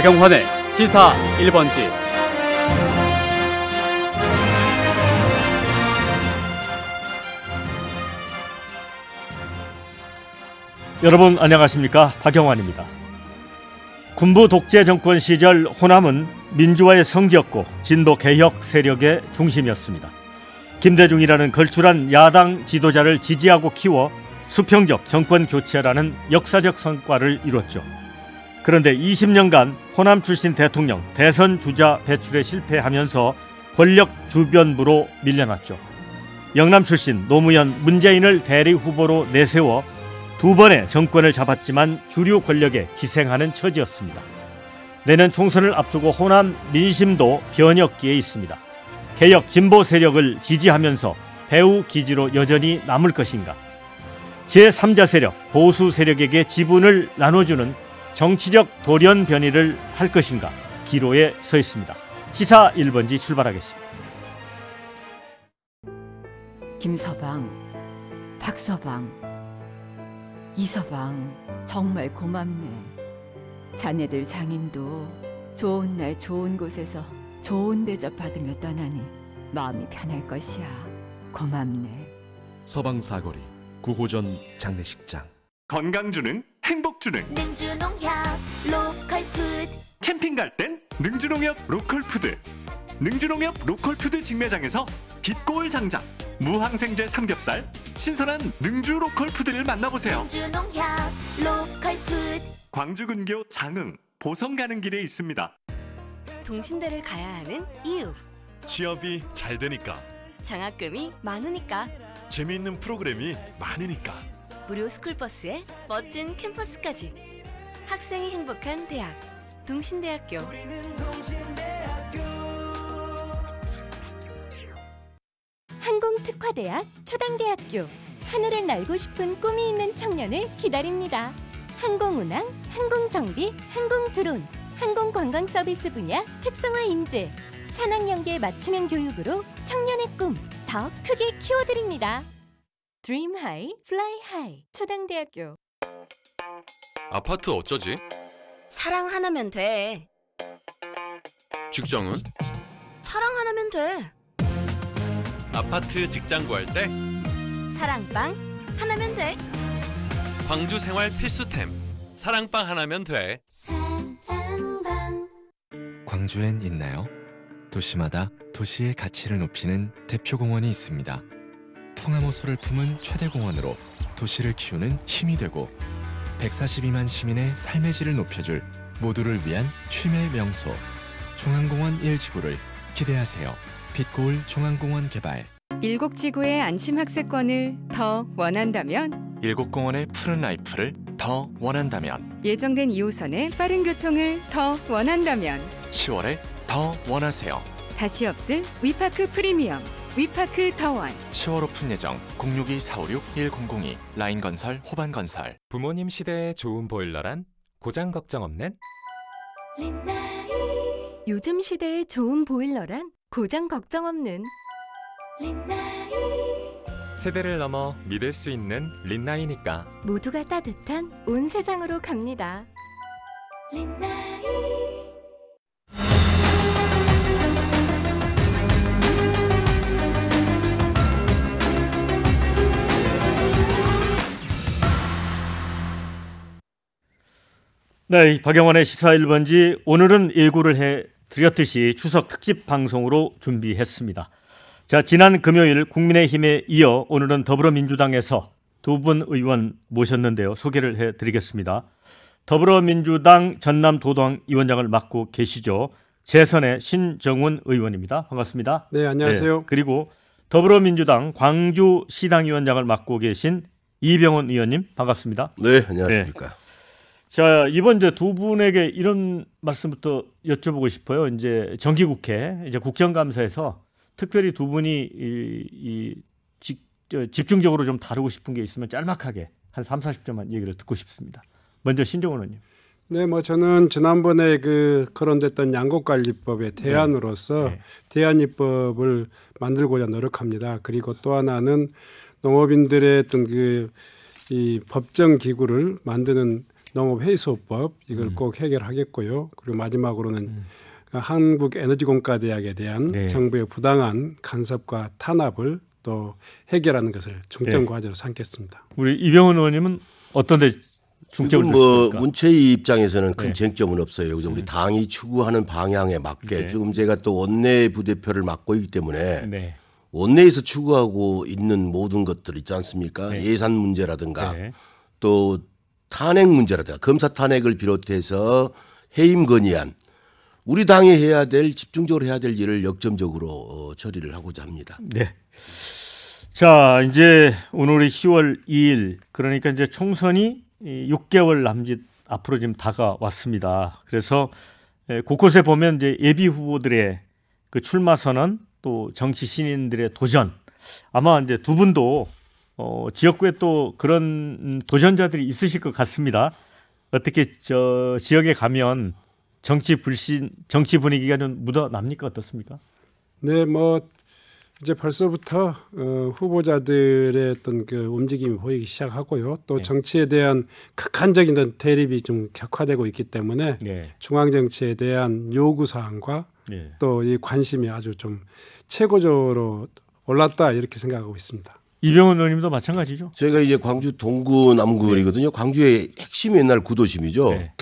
박영환의 시사 1번지 여러분 안녕하십니까 박영환입니다. 군부 독재 정권 시절 호남은 민주화의 성지였고 진보 개혁 세력의 중심이었습니다. 김대중이라는 걸출한 야당 지도자를 지지하고 키워 수평적 정권 교체라는 역사적 성과를 이뤘죠. 그런데 20년간 호남 출신 대통령 대선 주자 배출에 실패하면서 권력 주변부로 밀려났죠. 영남 출신 노무현 문재인을 대리 후보로 내세워 두 번의 정권을 잡았지만 주류 권력에 기생하는 처지였습니다. 내년 총선을 앞두고 호남 민심도 변혁기에 있습니다. 개혁 진보 세력을 지지하면서 배우 기지로 여전히 남을 것인가? 제3자 세력, 보수 세력에게 지분을 나눠주는 정치적 돌연 변이를 할 것인가 기로에 서 있습니다. 시사 1번지 출발하겠습니다. 김서방, 박서방, 이서방 정말 고맙네. 자네들 장인도 좋은 날 좋은 곳에서 좋은 대접 받으며 떠나니 마음이 편할 것이야. 고맙네. 서방 사거리 구호전 장례식장 건강 주는 행복 주는 능주농협 로컬푸드 캠핑 갈 땐 능주농협 로컬푸드 능주농협 로컬푸드 직매장에서 빛골 장작 무항생제 삼겹살 신선한 능주 로컬푸드를 만나보세요 능주농협 로컬푸드 광주근교 장흥 보성 가는 길에 있습니다 동신대를 가야 하는 이유 취업이 잘 되니까 장학금이 많으니까 재미있는 프로그램이 많으니까 무료 스쿨버스에 멋진 캠퍼스까지 학생이 행복한 대학 동신대학교 항공특화대학 초당대학교 하늘을 날고 싶은 꿈이 있는 청년을 기다립니다. 항공운항, 항공정비, 항공드론, 항공관광서비스 분야 특성화 인재 산학연계 맞춤형 교육으로 청년의 꿈 더 크게 키워드립니다. Dream High, 초당대학교 아파트 어쩌지? 사랑 하나면 돼 직장은? 사랑 하나면 돼 아파트 직장 구할 때 사랑방 하나면 돼 광주 생활 필수템 사랑방 하나면 돼 사랑방 광주엔 있나요? 도시마다 도시의 가치를 높이는 대표 공원이 있습니다 풍화호수를 품은 최대공원으로 도시를 키우는 힘이 되고 142만 시민의 삶의 질을 높여줄 모두를 위한 쉼의 명소 중앙공원 1지구를 기대하세요. 빛고울 중앙공원 개발 일곱 지구의 안심학습권을 더 원한다면 일곱 공원의 푸른 라이프를 더 원한다면 예정된 2호선의 빠른 교통을 더 원한다면 10월에 더 원하세요. 다시 없을 위파크 프리미엄 위파크 타원 10월 오픈 예정 062-456-1002 라인건설 호반건설 부모님 시대의 좋은 보일러란 고장 걱정 없는 린나이 요즘 시대의 좋은 보일러란 고장 걱정 없는 린나이 세대를 넘어 믿을 수 있는 린나이니까 모두가 따뜻한 온 세상으로 갑니다 린나이 네, 박영원의 시사 1번지 오늘은 예고를 해 드렸듯이 추석 특집 방송으로 준비했습니다. 자, 지난 금요일 국민의힘에 이어 오늘은 더불어민주당에서 두 분 의원 모셨는데요. 소개를 해 드리겠습니다. 더불어민주당 전남 도당 위원장을 맡고 계시죠. 재선의 신정훈 의원입니다. 반갑습니다. 네, 안녕하세요. 네, 그리고 더불어민주당 광주 시당위원장을 맡고 계신 이병헌 의원님 반갑습니다. 네, 안녕하십니까. 네. 자 이번 이제 두 분에게 이런 말씀부터 여쭤보고 싶어요. 이제 정기국회 이제 국정감사에서 특별히 두 분이 이, 이 직, 저, 집중적으로 좀 다루고 싶은 게 있으면 짤막하게 한 3, 40점만 얘기를 듣고 싶습니다. 먼저 신정원 의원님. 네, 뭐 저는 지난번에 그 거론됐던 양곡관리법의 네. 대안으로서 네. 네. 대안 입법을 만들고자 노력합니다. 그리고 또 하나는 농업인들의 어떤 그이 법정 기구를 만드는 농업 회수법 이걸 음. 꼭 해결하겠고요. 그리고 마지막으로는 음. 그 한국에너지공과대학에 대한 네. 정부의 부당한 간섭과 탄압을 또 해결하는 것을 중점 과제로 네. 삼겠습니다. 우리 이병헌 의원님은 어떤데 중점을 뭐 문체위 입장에서는 큰 네. 쟁점은 없어요. 그래서 우리 네. 당이 추구하는 방향에 맞게 네. 지금 제가 또 원내 부대표를 맡고 있기 때문에 네. 원내에서 추구하고 있는 모든 것들 있지 않습니까? 예산 문제라든가 또 탄핵 문제라든가 검사 탄핵을 비롯해서 해임 건의안 우리 당이 해야 될 집중적으로 해야 될 일을 역점적으로 어, 처리를 하고자 합니다. 네. 자 이제 오늘이 10월 2일 그러니까 이제 총선이 6개월 남짓 앞으로 지금 다가왔습니다. 그래서 곳곳에 보면 이제 예비 후보들의 그 출마 선언 또 정치 신인들의 도전 아마 이제 두 분도 어, 지역구에 또 그런 도전자들이 있으실 것 같습니다. 어떻게 저 지역에 가면 정치 불신, 정치 분위기가 좀 묻어납니까 어떻습니까? 네, 뭐 이제 벌써부터 어, 후보자들의 어떤 그 움직임이 보이기 시작하고요. 또 네. 정치에 대한 극한적인 대립이 좀 격화되고 있기 때문에 네. 중앙 정치에 대한 요구 사항과 네. 또이 관심이 아주 좀 최고조로 올랐다 이렇게 생각하고 있습니다. 이병헌 의원님도 마찬가지죠. 제가 이제 광주 동구 남구이거든요. 네. 광주의 핵심 옛날 구도심이죠. 네.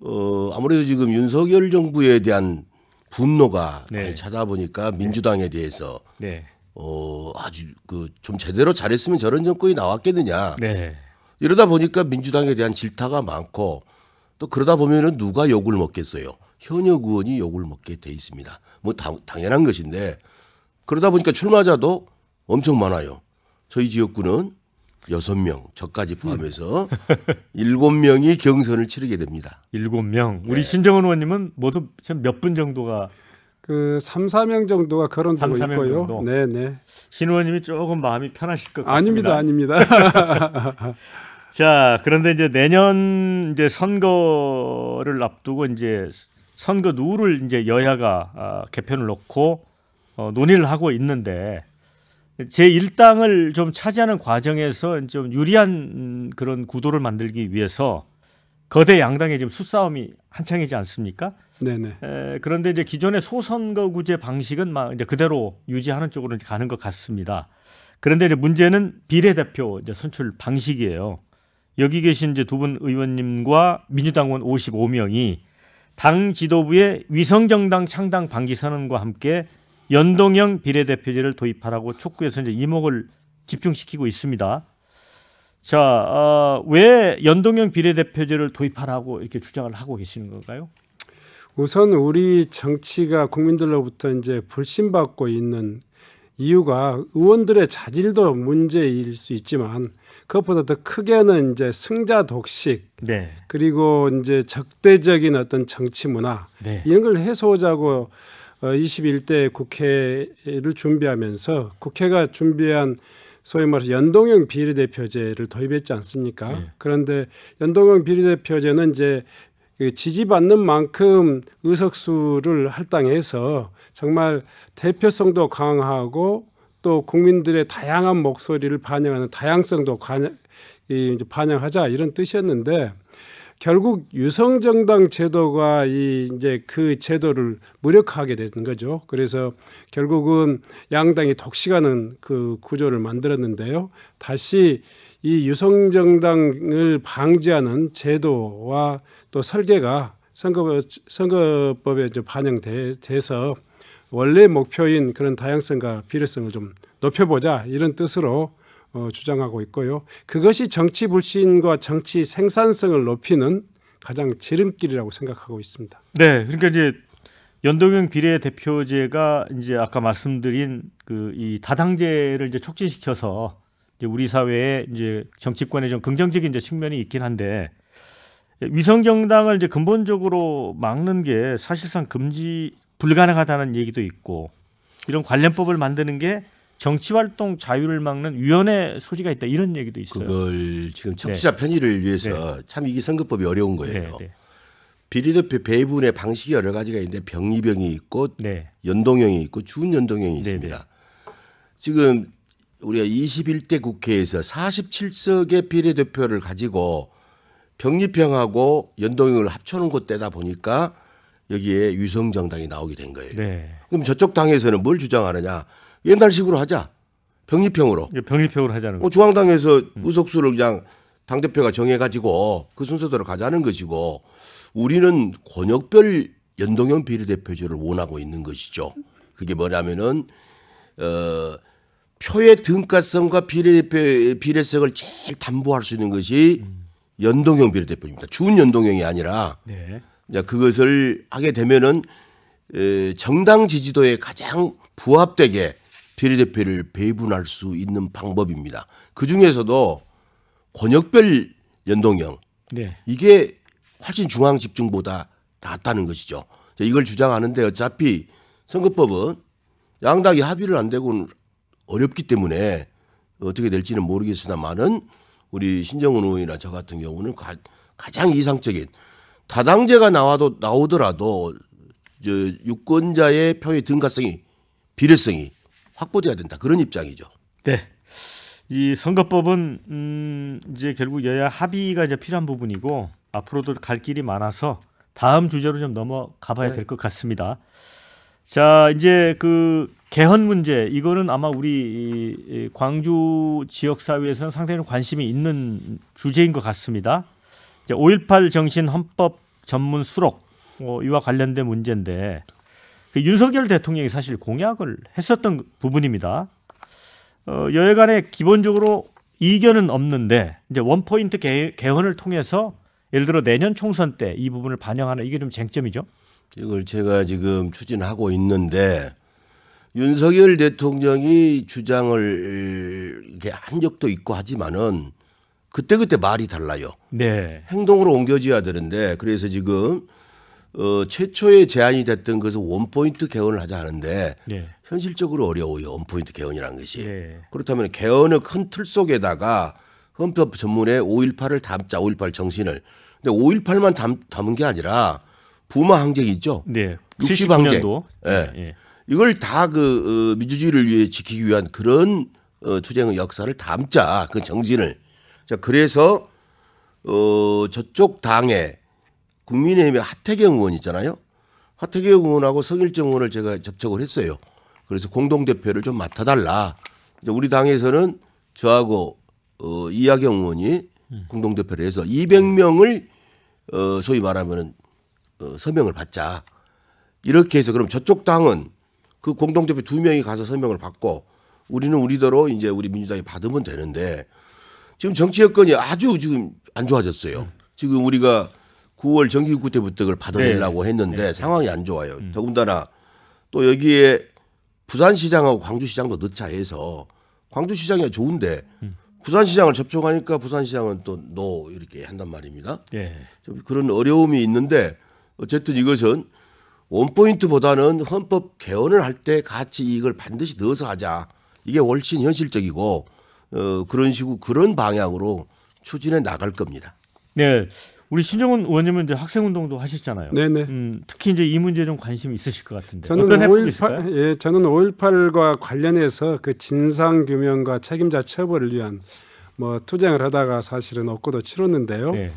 어, 아무래도 지금 윤석열 정부에 대한 분노가 네. 찾아보니까 민주당에 대해서 네. 어, 아주 그 좀 제대로 잘했으면 저런 정권이 나왔겠느냐. 네. 이러다 보니까 민주당에 대한 질타가 많고 또 그러다 보면은 누가 욕을 먹겠어요. 현역 의원이 욕을 먹게 돼 있습니다. 뭐 당, 당연한 것인데 그러다 보니까 출마자도 엄청 많아요. 저희 지역구는 여섯 명 저까지 음. 포함해서 일곱 명이 경선을 치르게 됩니다. 일곱 명 네. 우리 네. 신정은 의원님은 모두 몇 분 정도가 그 3, 4명 정도가 그런 되 있고요. 네, 네. 신 의원님이 조금 마음이 편하실 것 같습니다. 아닙니다. 아닙니다. 자, 그런데 이제 내년 이제 선거를 앞두고 이제 선거 누를 이제 여야가 아, 개편을 놓고 어, 논의를 하고 있는데 제 일당을 좀 차지하는 과정에서 좀 유리한 그런 구도를 만들기 위해서 거대 양당의 지금 수싸움이 한창이지 않습니까? 네네. 에, 그런데 이제 기존의 소선거구제 방식은 막 이제 그대로 유지하는 쪽으로 가는 것 같습니다. 그런데 이제 문제는 비례대표 이제 선출 방식이에요. 여기 계신 이제 두분 의원님과 민주당 원 55명이 당 지도부의 위성정당 창당 방기 선언과 함께 연동형 비례대표제를 도입하라고 축구에서 이제 이목을 집중시키고 있습니다. 자, 어, 왜 연동형 비례대표제를 도입하라고 이렇게 주장을 하고 계시는 건가요? 우선 우리 정치가 국민들로부터 이제 불신받고 있는 이유가 의원들의 자질도 문제일 수 있지만 그것보다 더 크게는 이제 승자 독식 네. 그리고 이제 적대적인 어떤 정치 문화 네. 이런 걸 해소하자고 어, 21대 국회를 준비하면서 국회가 준비한 소위 말해서 연동형 비례대표제를 도입했지 않습니까? 네. 그런데 연동형 비례대표제는 이제 그 지지받는 만큼 의석수를 할당해서 정말 대표성도 강화하고 또 국민들의 다양한 목소리를 반영하는 다양성도 반영하자 이런 뜻이었는데 결국 유성정당 제도가 이 이제 그 제도를 무력화하게 되는 거죠. 그래서 결국은 양당이 독식하는 그 구조를 만들었는데요. 다시 이 유성정당을 방지하는 제도와 또 설계가 선거 법에 반영돼서 원래 목표인 그런 다양성과 비례성을 좀 높여보자 이런 뜻으로 어, 주장하고 있고요. 그것이 정치 불신과 정치 생산성을 높이는 가장 지름길이라고 생각하고 있습니다. 네, 그러니까 이제 연동형 비례대표제가 이제 아까 말씀드린 그이 다당제를 이제 촉진시켜서 이제 우리 사회에 이제 정치권에 좀 긍정적인 이제 측면이 있긴 한데 위성 정당을 이제 근본적으로 막는 게 사실상 금지 불가능하다는 얘기도 있고 이런 관련법을 만드는 게 정치활동 자유를 막는 위원회 소지가 있다 이런 얘기도 있어요. 그걸 지금 네. 청취자 네. 편의를 위해서 네. 참 이게 선거법이 어려운 네, 거예요. 네. 비례대표 배분의 방식이 여러 가지가 있는데 병리병이 있고 네. 연동형이 있고 준연동형이 있습니다. 지금 우리가 21대 국회에서 47석의 비례대표를 가지고 병립형하고 연동형을 합쳐놓은 곳대다 보니까 여기에 유성정당이 나오게 된 거예요. 그럼 저쪽 당에서는 뭘 주장하느냐? 옛날식으로 하자. 병립형으로. 병립형으로 하자는 뭐 거. 어, 중앙당에서 음. 의석수를 그냥 당 대표가 정해 가지고 그 순서대로 가자는 것이고 우리는 권역별 연동형 비례대표제를 원하고 있는 것이죠. 그게 뭐냐면은 어 표의 등가성과 비례대표 비례성을 제일 담보할 수 있는 것이 음. 연동형 비례대표입니다. 준 연동형이 아니라 네. 이제 그것을 하게 되면은 정당 지지도에 가장 부합되게 비례대표를 배분할 수 있는 방법입니다. 그 중에서도 권역별 연동형 네. 이게 훨씬 중앙 집중보다 낫다는 것이죠. 이걸 주장하는데 어차피 선거법은 양당이 합의를 안되고 어렵기 때문에 어떻게 될지는 모르겠습니다마는 우리 신정훈 의원이나 저 같은 경우는 가, 장 이상적인 다당제가 나와도 나오더라도 유권자의 표의 등가성이 비례성이 확보돼야 된다 그런 입장이죠. 네. 이 선거법은 음 이제 결국 여야 합의가 이제 필요한 부분이고 앞으로도 갈 길이 많아서 다음 주제로 좀 넘어가 봐야 네. 될것 같습니다. 자, 이제 그 개헌 문제 이거는 아마 우리 광주 지역 사회에서는 상당히 관심이 있는 주제인 것 같습니다. 5.18 정신 헌법 전문 수록 어, 이와 관련된 문제인데 그 윤석열 대통령이 사실 공약을 했었던 부분입니다. 어, 여야간에 기본적으로 이견은 없는데 이제 원포인트 개, 개헌을 통해서 예를 들어 내년 총선 때 이 부분을 반영하는 이게 좀 쟁점이죠. 이걸 제가 지금 추진하고 있는데 윤석열 대통령이 주장을 이렇게 한 적도 있고 하지만은 그때그때 말이 달라요. 네. 행동으로 옮겨져야 되는데 그래서 지금 어, 최초의 제안이 됐던 것은 원포인트 개헌을 하자 하는데 네. 현실적으로 어려워요. 원포인트 개헌이라는 것이. 네. 그렇다면 개헌의 큰 틀 속에다가 헌법 전문에 5.18을 담자, 5.18 정신을. 근데 5.18만 담, 담은 게 아니라 부마 항쟁 있죠. 네. 60 항쟁. 예. 네. 예. 이걸 다그 어, 민주주의를 위해 지키기 위한 그런 어, 투쟁의 역사를 담자, 그 정신을. 자, 그래서 어, 저쪽 당에 국민의힘의 하태경 의원 있잖아요. 하태경 의원하고 성일정 의원을 제가 접촉을 했어요. 그래서 공동대표를 좀 맡아달라. 우리 당에서는 저하고 어, 이하경 의원이 공동대표를 해서 200명을 어, 소위 말하면 어, 서명을 받자. 이렇게 해서 그럼 저쪽 당은 그 공동대표 두 명이 가서 서명을 받고 우리는 우리대로 이제 우리 민주당이 받으면 되는데 지금 정치 여건이 아주 지금 안 좋아졌어요. 지금 우리가 9월 정기국회 때부터 그걸 받아내려고 네. 했는데 네. 상황이 안 좋아요. 음. 더군다나 또 여기에 부산시장하고 광주시장도 넣자 해서 광주시장이 좋은데 음. 부산시장을 접촉하니까 부산시장은 또 노 이렇게 한단 말입니다. 예. 좀 그런 어려움이 있는데 어쨌든 이것은 원포인트보다는 헌법 개헌을 할 때 같이 이걸 반드시 넣어서 하자. 이게 훨씬 현실적이고 어, 그런 식으로 그런 방향으로 추진해 나갈 겁니다. 네. 우리 신정훈 의원님은 이제 학생 운동도 하셨잖아요. 네네. 음, 특히 이제 이 문제 좀 관심 있으실 것 같은데. 저는 5.18 예, 저는 5.18과 관련해서 그 진상 규명과 책임자 처벌을 위한 뭐 투쟁을 하다가 사실은 얻고도 치렀는데요. 네.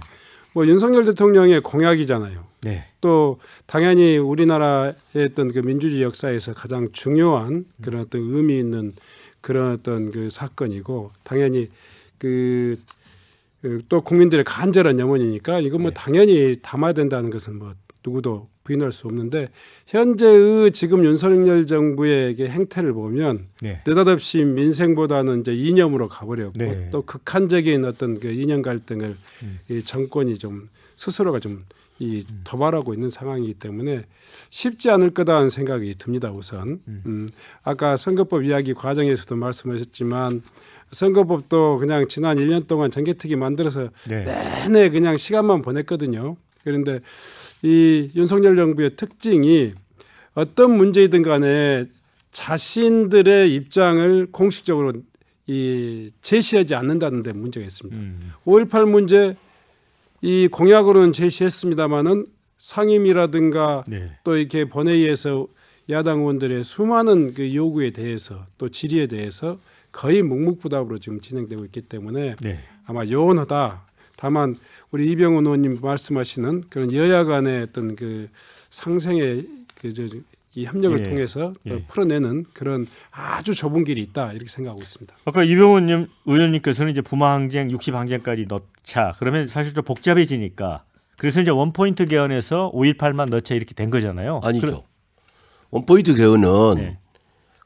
뭐 윤석열 대통령의 공약이잖아요. 네. 또 당연히 우리나라의 어떤 그 민주주의 역사에서 가장 중요한 그런 어떤 의미 있는 그런 어떤 그 사건이고 당연히 그 예, 또 국민들의 간절한 염원이니까 이건 뭐 네. 당연히 담아야 된다는 것은 뭐 누구도 부인할 수 없는데 현재의 지금 윤석열 정부의 행태를 보면 네. 느닷없이 민생보다는 이제 이념으로 가버렸고 네. 또 극한적인 어떤 그 이념 갈등을 음. 이 정권이 좀 스스로가 좀이 음. 도발하고 있는 상황이기 때문에 쉽지 않을 거다는 생각이 듭니다 우선 음. 음. 아까 선거법 이야기 과정에서도 말씀하셨지만 선거법도 그냥 지난 1년 동안 전개특위 만들어서 네. 내내 그냥 시간만 보냈거든요. 그런데 이 윤석열 정부의 특징이 어떤 문제이든 간에 자신들의 입장을 공식적으로 이 제시하지 않는다는 데 문제가 있습니다. 음. 5.18 문제 이 공약으로는 제시했습니다마는 상임이라든가 네. 또 이렇게 본회의에서 야당 의원들의 수많은 그 요구에 대해서 또 질의에 대해서 거의 묵묵부답으로 지금 진행되고 있기 때문에 네. 아마 여원하다. 다만 우리 이병훈 의원님 말씀하시는 그런 여야 간의 어떤 그 상생의 그저이 협력을 예. 통해서 예. 풀어내는 그런 아주 좁은 길이 있다 이렇게 생각하고 있습니다. 아까 이병훈 의원님께서는 이제 부마 항쟁, 60 항쟁까지 넣자 그러면 사실 좀 복잡해지니까 그래서 이제 원 포인트 개헌에서 5.18만 넣자 이렇게 된 거잖아요. 아니죠. 원 포인트 개헌은 네.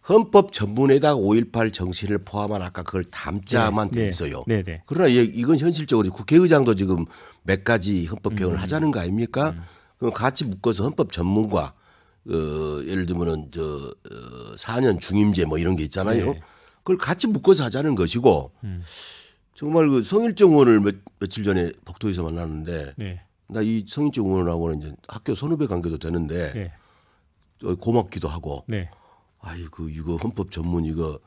헌법 전문에다가 5.18 정신을 포함한 아까 그걸 담자만 네. 돼 네. 있어요. 네. 네. 그러나 이건 현실적으로 국회의장도 지금 몇 가지 헌법 개헌을 음. 하자는 거 아닙니까? 음. 그럼 같이 묶어서 헌법 전문과 어, 예를 들면은 저 어, 4년 중임제 뭐 이런 게 있잖아요. 네. 그걸 같이 묶어서 하자는 것이고 음. 정말 그 성일정 의원을 며, 며칠 전에 복도에서 만났는데 네. 나이 성일정 의원하고는 이제 학교 선후배 관계도 되는데 어, 고맙기도 하고. 아이그 이거 헌법 전문 이거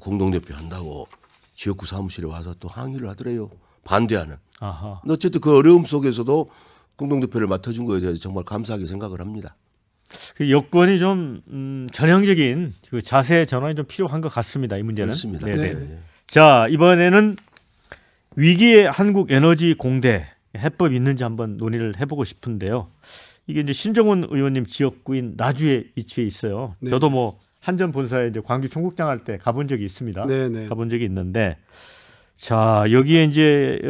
공동대표 한다고 지역구 사무실에 와서 또 항의를 하더래요. 반대하는. 아하. 어쨌든 그 어려움 속에서도 공동대표를 맡아준 거에 대해서 정말 감사하게 생각을 합니다. 그 여권이 좀 음, 전형적인 그 자세 전환이 좀 필요한 것 같습니다. 이 문제는. 그렇습니다. 네네. 네. 네. 자 이번에는 위기의 한국 에너지 공대 해법 있는지 한번 논의를 해보고 싶은데요. 이게 이제 신정훈 의원님 지역구인 나주에 위치해 있어요. 네. 저도 뭐 한전 본사에 이제 광주 총국장 할 때 가본 적이 있습니다. 네네. 네. 가본 적이 있는데 자 여기에 이제 어,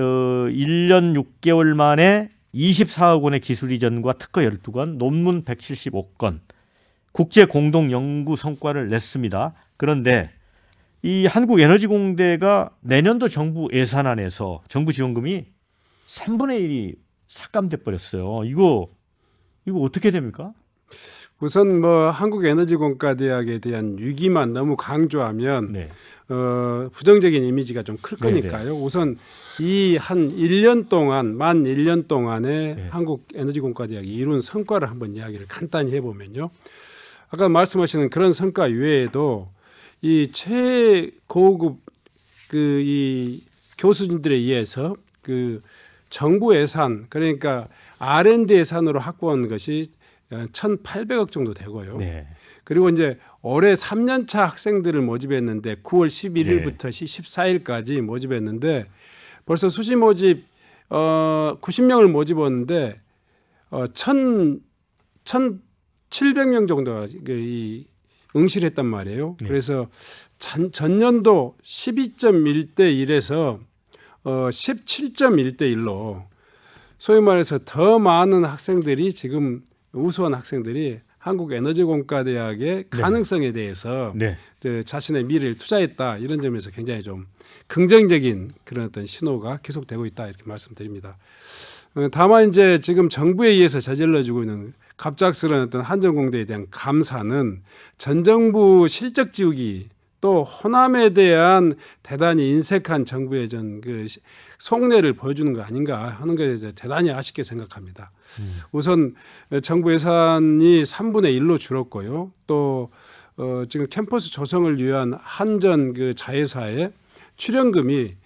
1년 6개월 만에 24억 원의 기술 이전과 특허 12건, 논문 175건, 국제 공동 연구 성과를 냈습니다. 그런데 이 한국에너지공대가 내년도 정부 예산안에서 정부 지원금이 3분의 1이 삭감돼 버렸어요. 이거 이거 어떻게 됩니까? 우선 뭐 한국 에너지 공과 대학에 대한 위기만 너무 강조하면 네. 어, 부정적인 이미지가 좀클 네, 거니까요. 네네. 우선 이한일년 동안 만일년 동안에 네. 한국 에너지 공과 대학이 이룬 성과를 한번 이야기를 간단히 해 보면요. 아까 말씀하시는 그런 성과 외에도 이 최고급 그 이 교수님들에 의해서 그 정부 예산 그러니까 R&D 예산으로 확보한 것이 1,800억 어, 정도 되고요. 네. 그리고 이제 올해 3년차 학생들을 모집했는데 9월 11일부터 네. 14일까지 모집했는데 벌써 수시 모집 어 90명을 모집했는데 어1 7 0 0명 정도가 이응시 했단 말이에요. 네. 그래서 전, 전년도 12.1대 1에서 어 17.1대 1로 소위 말해서 더 많은 학생들이 지금 우수한 학생들이 한국 에너지공과대학의 네. 가능성에 대해서 네. 그 자신의 미래를 투자했다 이런 점에서 굉장히 좀 긍정적인 그런 어떤 신호가 계속되고 있다 이렇게 말씀드립니다. 어, 다만 이제 지금 정부에 의해서 저질러지고 있는 갑작스러운 어떤 한전공대에 대한 감사는 전 정부 실적 지우기 또 호남에 대한 대단히 인색한 정부의 전 그 속내를 보여주는 거 아닌가 하는 게 이제 대단히 아쉽게 생각합니다. 음. 우선 어, 정부 예산이 3분의 1로 줄었고요. 또 어, 지금 캠퍼스 조성을 위한 한전 그 자회사의 출연금이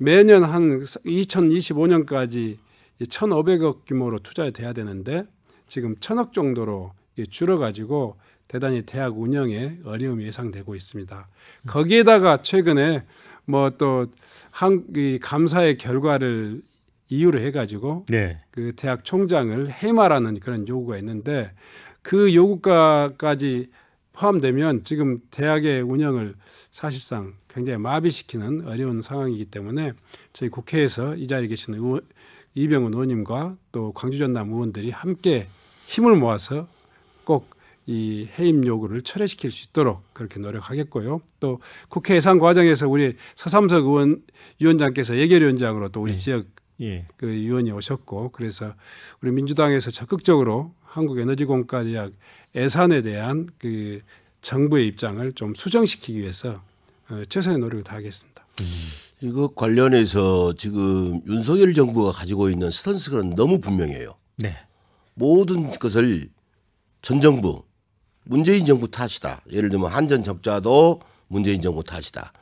매년 한 2025년까지 1,500억 규모로 투자돼야 되는데 지금 1,000억 정도로 줄어가지고 대단히 대학 운영에 어려움이 예상되고 있습니다. 거기에다가 최근에 뭐 또한 감사의 결과를 이유로 해가지고 네. 그 대학 총장을 해마라는 그런 요구가 있는데 그 요구가까지 포함되면 지금 대학의 운영을 사실상 굉장히 마비시키는 어려운 상황이기 때문에 저희 국회에서 이 자리에 계신 의원, 이병훈 의원님과 또 광주전남 의원들이 함께 힘을 모아서 꼭이 해임 요구를 철회시킬 수 있도록 그렇게 노력하겠고요. 또 국회 예산 과정에서 우리 서삼석 의원 위원장께서 예결위원장으로 또 우리 네. 지역 예. 그 위원이 오셨고 그래서 우리 민주당에서 적극적으로 한국에너지공과대학 예산에 대한 그 정부의 입장을 좀 수정시키기 위해서 어, 최선의 노력을 다하겠습니다. 음. 이거 관련해서 지금 윤석열 정부가 가지고 있는 스탠스가 너무 분명해요. 네. 모든 것을 전 정부 문재인 정부 탓이다. 예를 들면 한전 적자도 문재인 정부 탓이다.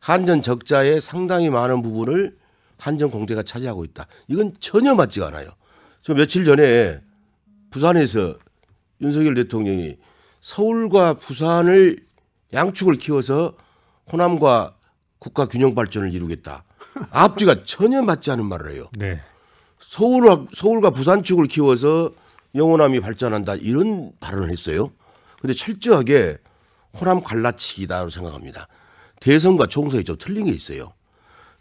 한전 적자의 상당히 많은 부분을 한전 공대가 차지하고 있다. 이건 전혀 맞지가 않아요. 저 며칠 전에 부산에서 윤석열 대통령이 서울과 부산을 양축을 키워서 호남과 국가 균형 발전을 이루겠다. 앞뒤가 전혀 맞지 않은 말을 해요. 네. 서울과 서울과 부산 축을 키워서 영호남이 발전한다 이런 발언을 했어요. 근데 철저하게 호남 갈라치기다로 생각합니다. 대선과 총선이 좀 틀린 게 있어요.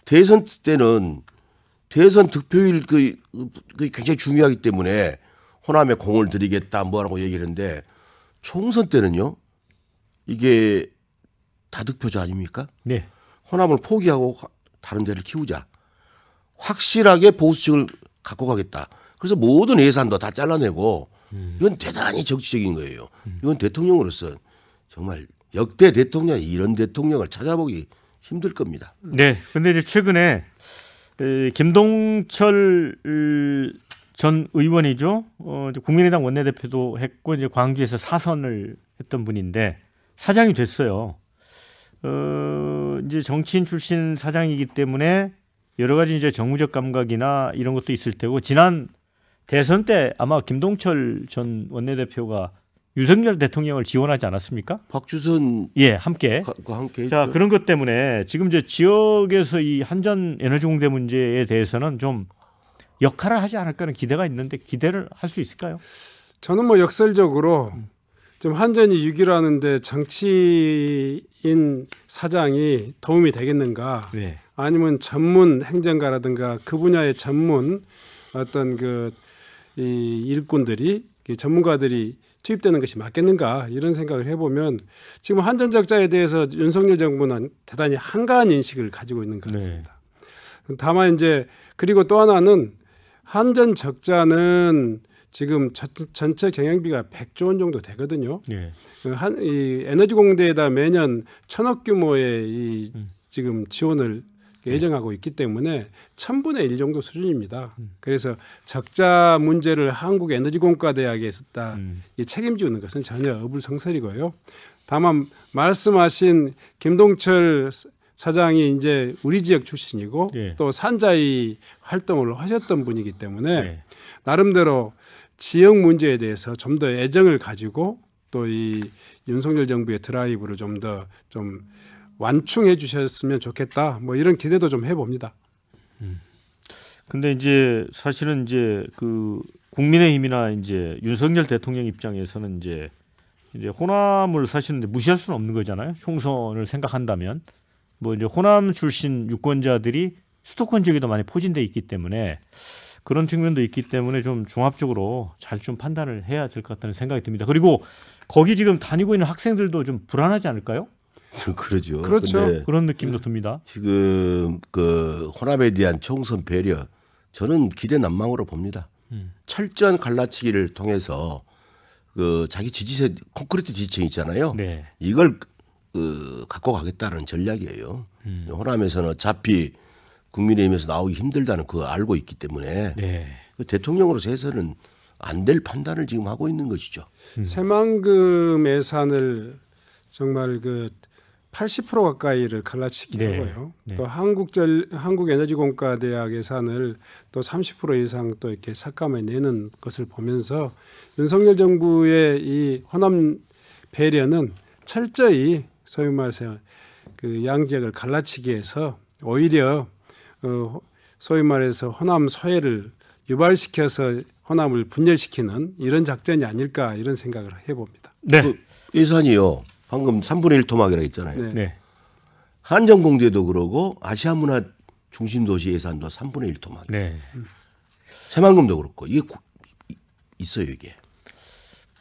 대선 때는 대선 득표율 그, 그 굉장히 중요하기 때문에 호남에 공을 들이겠다 뭐라고 얘기하는데 총선 때는요 이게 다득표자 아닙니까? 네. 호남을 포기하고 다른 데를 키우자. 확실하게 보수층을 갖고 가겠다. 그래서 모든 예산도 다 잘라내고 음. 이건 대단히 정치적인 거예요. 이건 대통령으로서 정말 역대 대통령 이런 대통령을 찾아보기 힘들 겁니다. 네. 근데 이제 최근에 김동철 전 의원이죠. 어, 국민의당 원내대표도 했고 이제 광주에서 사선을 했던 분인데 사장이 됐어요. 어, 이제 정치인 출신 사장이기 때문에 여러 가지 이제 정무적 감각이나 이런 것도 있을 테고 지난 대선 때 아마 김동철 전 원내대표가 유승열 대통령을 지원하지 않았습니까? 박주선 예 함께 과 함께 자 그런 것 때문에 지금 저 지역에서 이 한전 에너지 공대 문제에 대해서는 좀 역할을 하지 않을까는 기대가 있는데 기대를 할 수 있을까요? 저는 뭐 역설적으로 좀 한전이 6위라는데 정치인 사장이 도움이 되겠는가? 네. 아니면 전문 행정가라든가 그 분야의 전문 어떤 그이 일꾼들이 전문가들이 투입되는 것이 맞겠는가 이런 생각을 해보면 지금 한전적자에 대해서 윤석열 정부는 대단히 한가한 인식을 가지고 있는 것 네. 같습니다. 네. 다만 이제 그리고 또 하나는 한전 적자는 지금 전체 경영비가 100조 원 정도 되거든요. 네. 그 한, 이 에너지 공대에다 매년 천억 규모의 이 음. 지금 지원을 네. 예정하고 있기 때문에 천분의일 정도 수준입니다. 음. 그래서 적자 문제를 한국 에너지공과대학에 있다 음. 책임지는 것은 전혀 어불성설이고요. 다만 말씀하신 김동철 사장이 이제 우리 지역 출신이고 예. 또 산자위 활동을 하셨던 분이기 때문에 예. 나름대로 지역 문제에 대해서 좀 더 애정을 가지고 또 이 윤석열 정부의 드라이브를 좀 더좀 완충해 주셨으면 좋겠다. 뭐 이런 기대도 좀 해봅니다. 음. 근데 이제 사실은 이제 그 국민의힘이나 이제 윤석열 대통령 입장에서는 이제 이제 호남을 사실은 무시할 수는 없는 거잖아요. 총선을 생각한다면 뭐 이제 호남 출신 유권자들이 수도권 지역에도 많이 포진돼 있기 때문에 그런 측면도 있기 때문에 좀 종합적으로 잘 좀 판단을 해야 될 것 같다는 생각이 듭니다. 그리고 거기 지금 다니고 있는 학생들도 좀 불안하지 않을까요? 그러죠. 그렇죠. 그런 느낌도 듭니다. 지금 그 혼합에 대한 총선 배려 저는 기대 난망으로 봅니다. 음. 철저한 갈라치기를 통해서 그 자기 지지세 콘크리트 지지층 있잖아요. 네. 이걸 그 갖고 가겠다는 전략이에요. 음. 호남에서는 어차피 국민의힘에서 나오기 힘들다는 그 알고 있기 때문에 네. 그 대통령으로서 해서는 안 될 판단을 지금 하고 있는 것이죠. 음. 새만금 예산을 정말 그80% 가까이를 갈라치기도 네. 하고요. 네. 또 한국절 한국에너지공과대학 예산을 또30% 이상 또 이렇게 삭감해 내는 것을 보면서 윤석열 정부의 이 호남 배려는 철저히 소위 말해서 그 양지역을 갈라치기해서 오히려 어, 소위 말해서 호남 서해를 유발시켜서 호남을 분열시키는 이런 작전이 아닐까 이런 생각을 해봅니다. 네. 그 예산이요. 방금 3분의 1 토막이라 고 했잖아요. 네. 한정공제도 그러고 아시아문화 중심도시 예산도 3분의 1 토막. 네. 새만금도 그렇고 이게 고, 있어요 이게.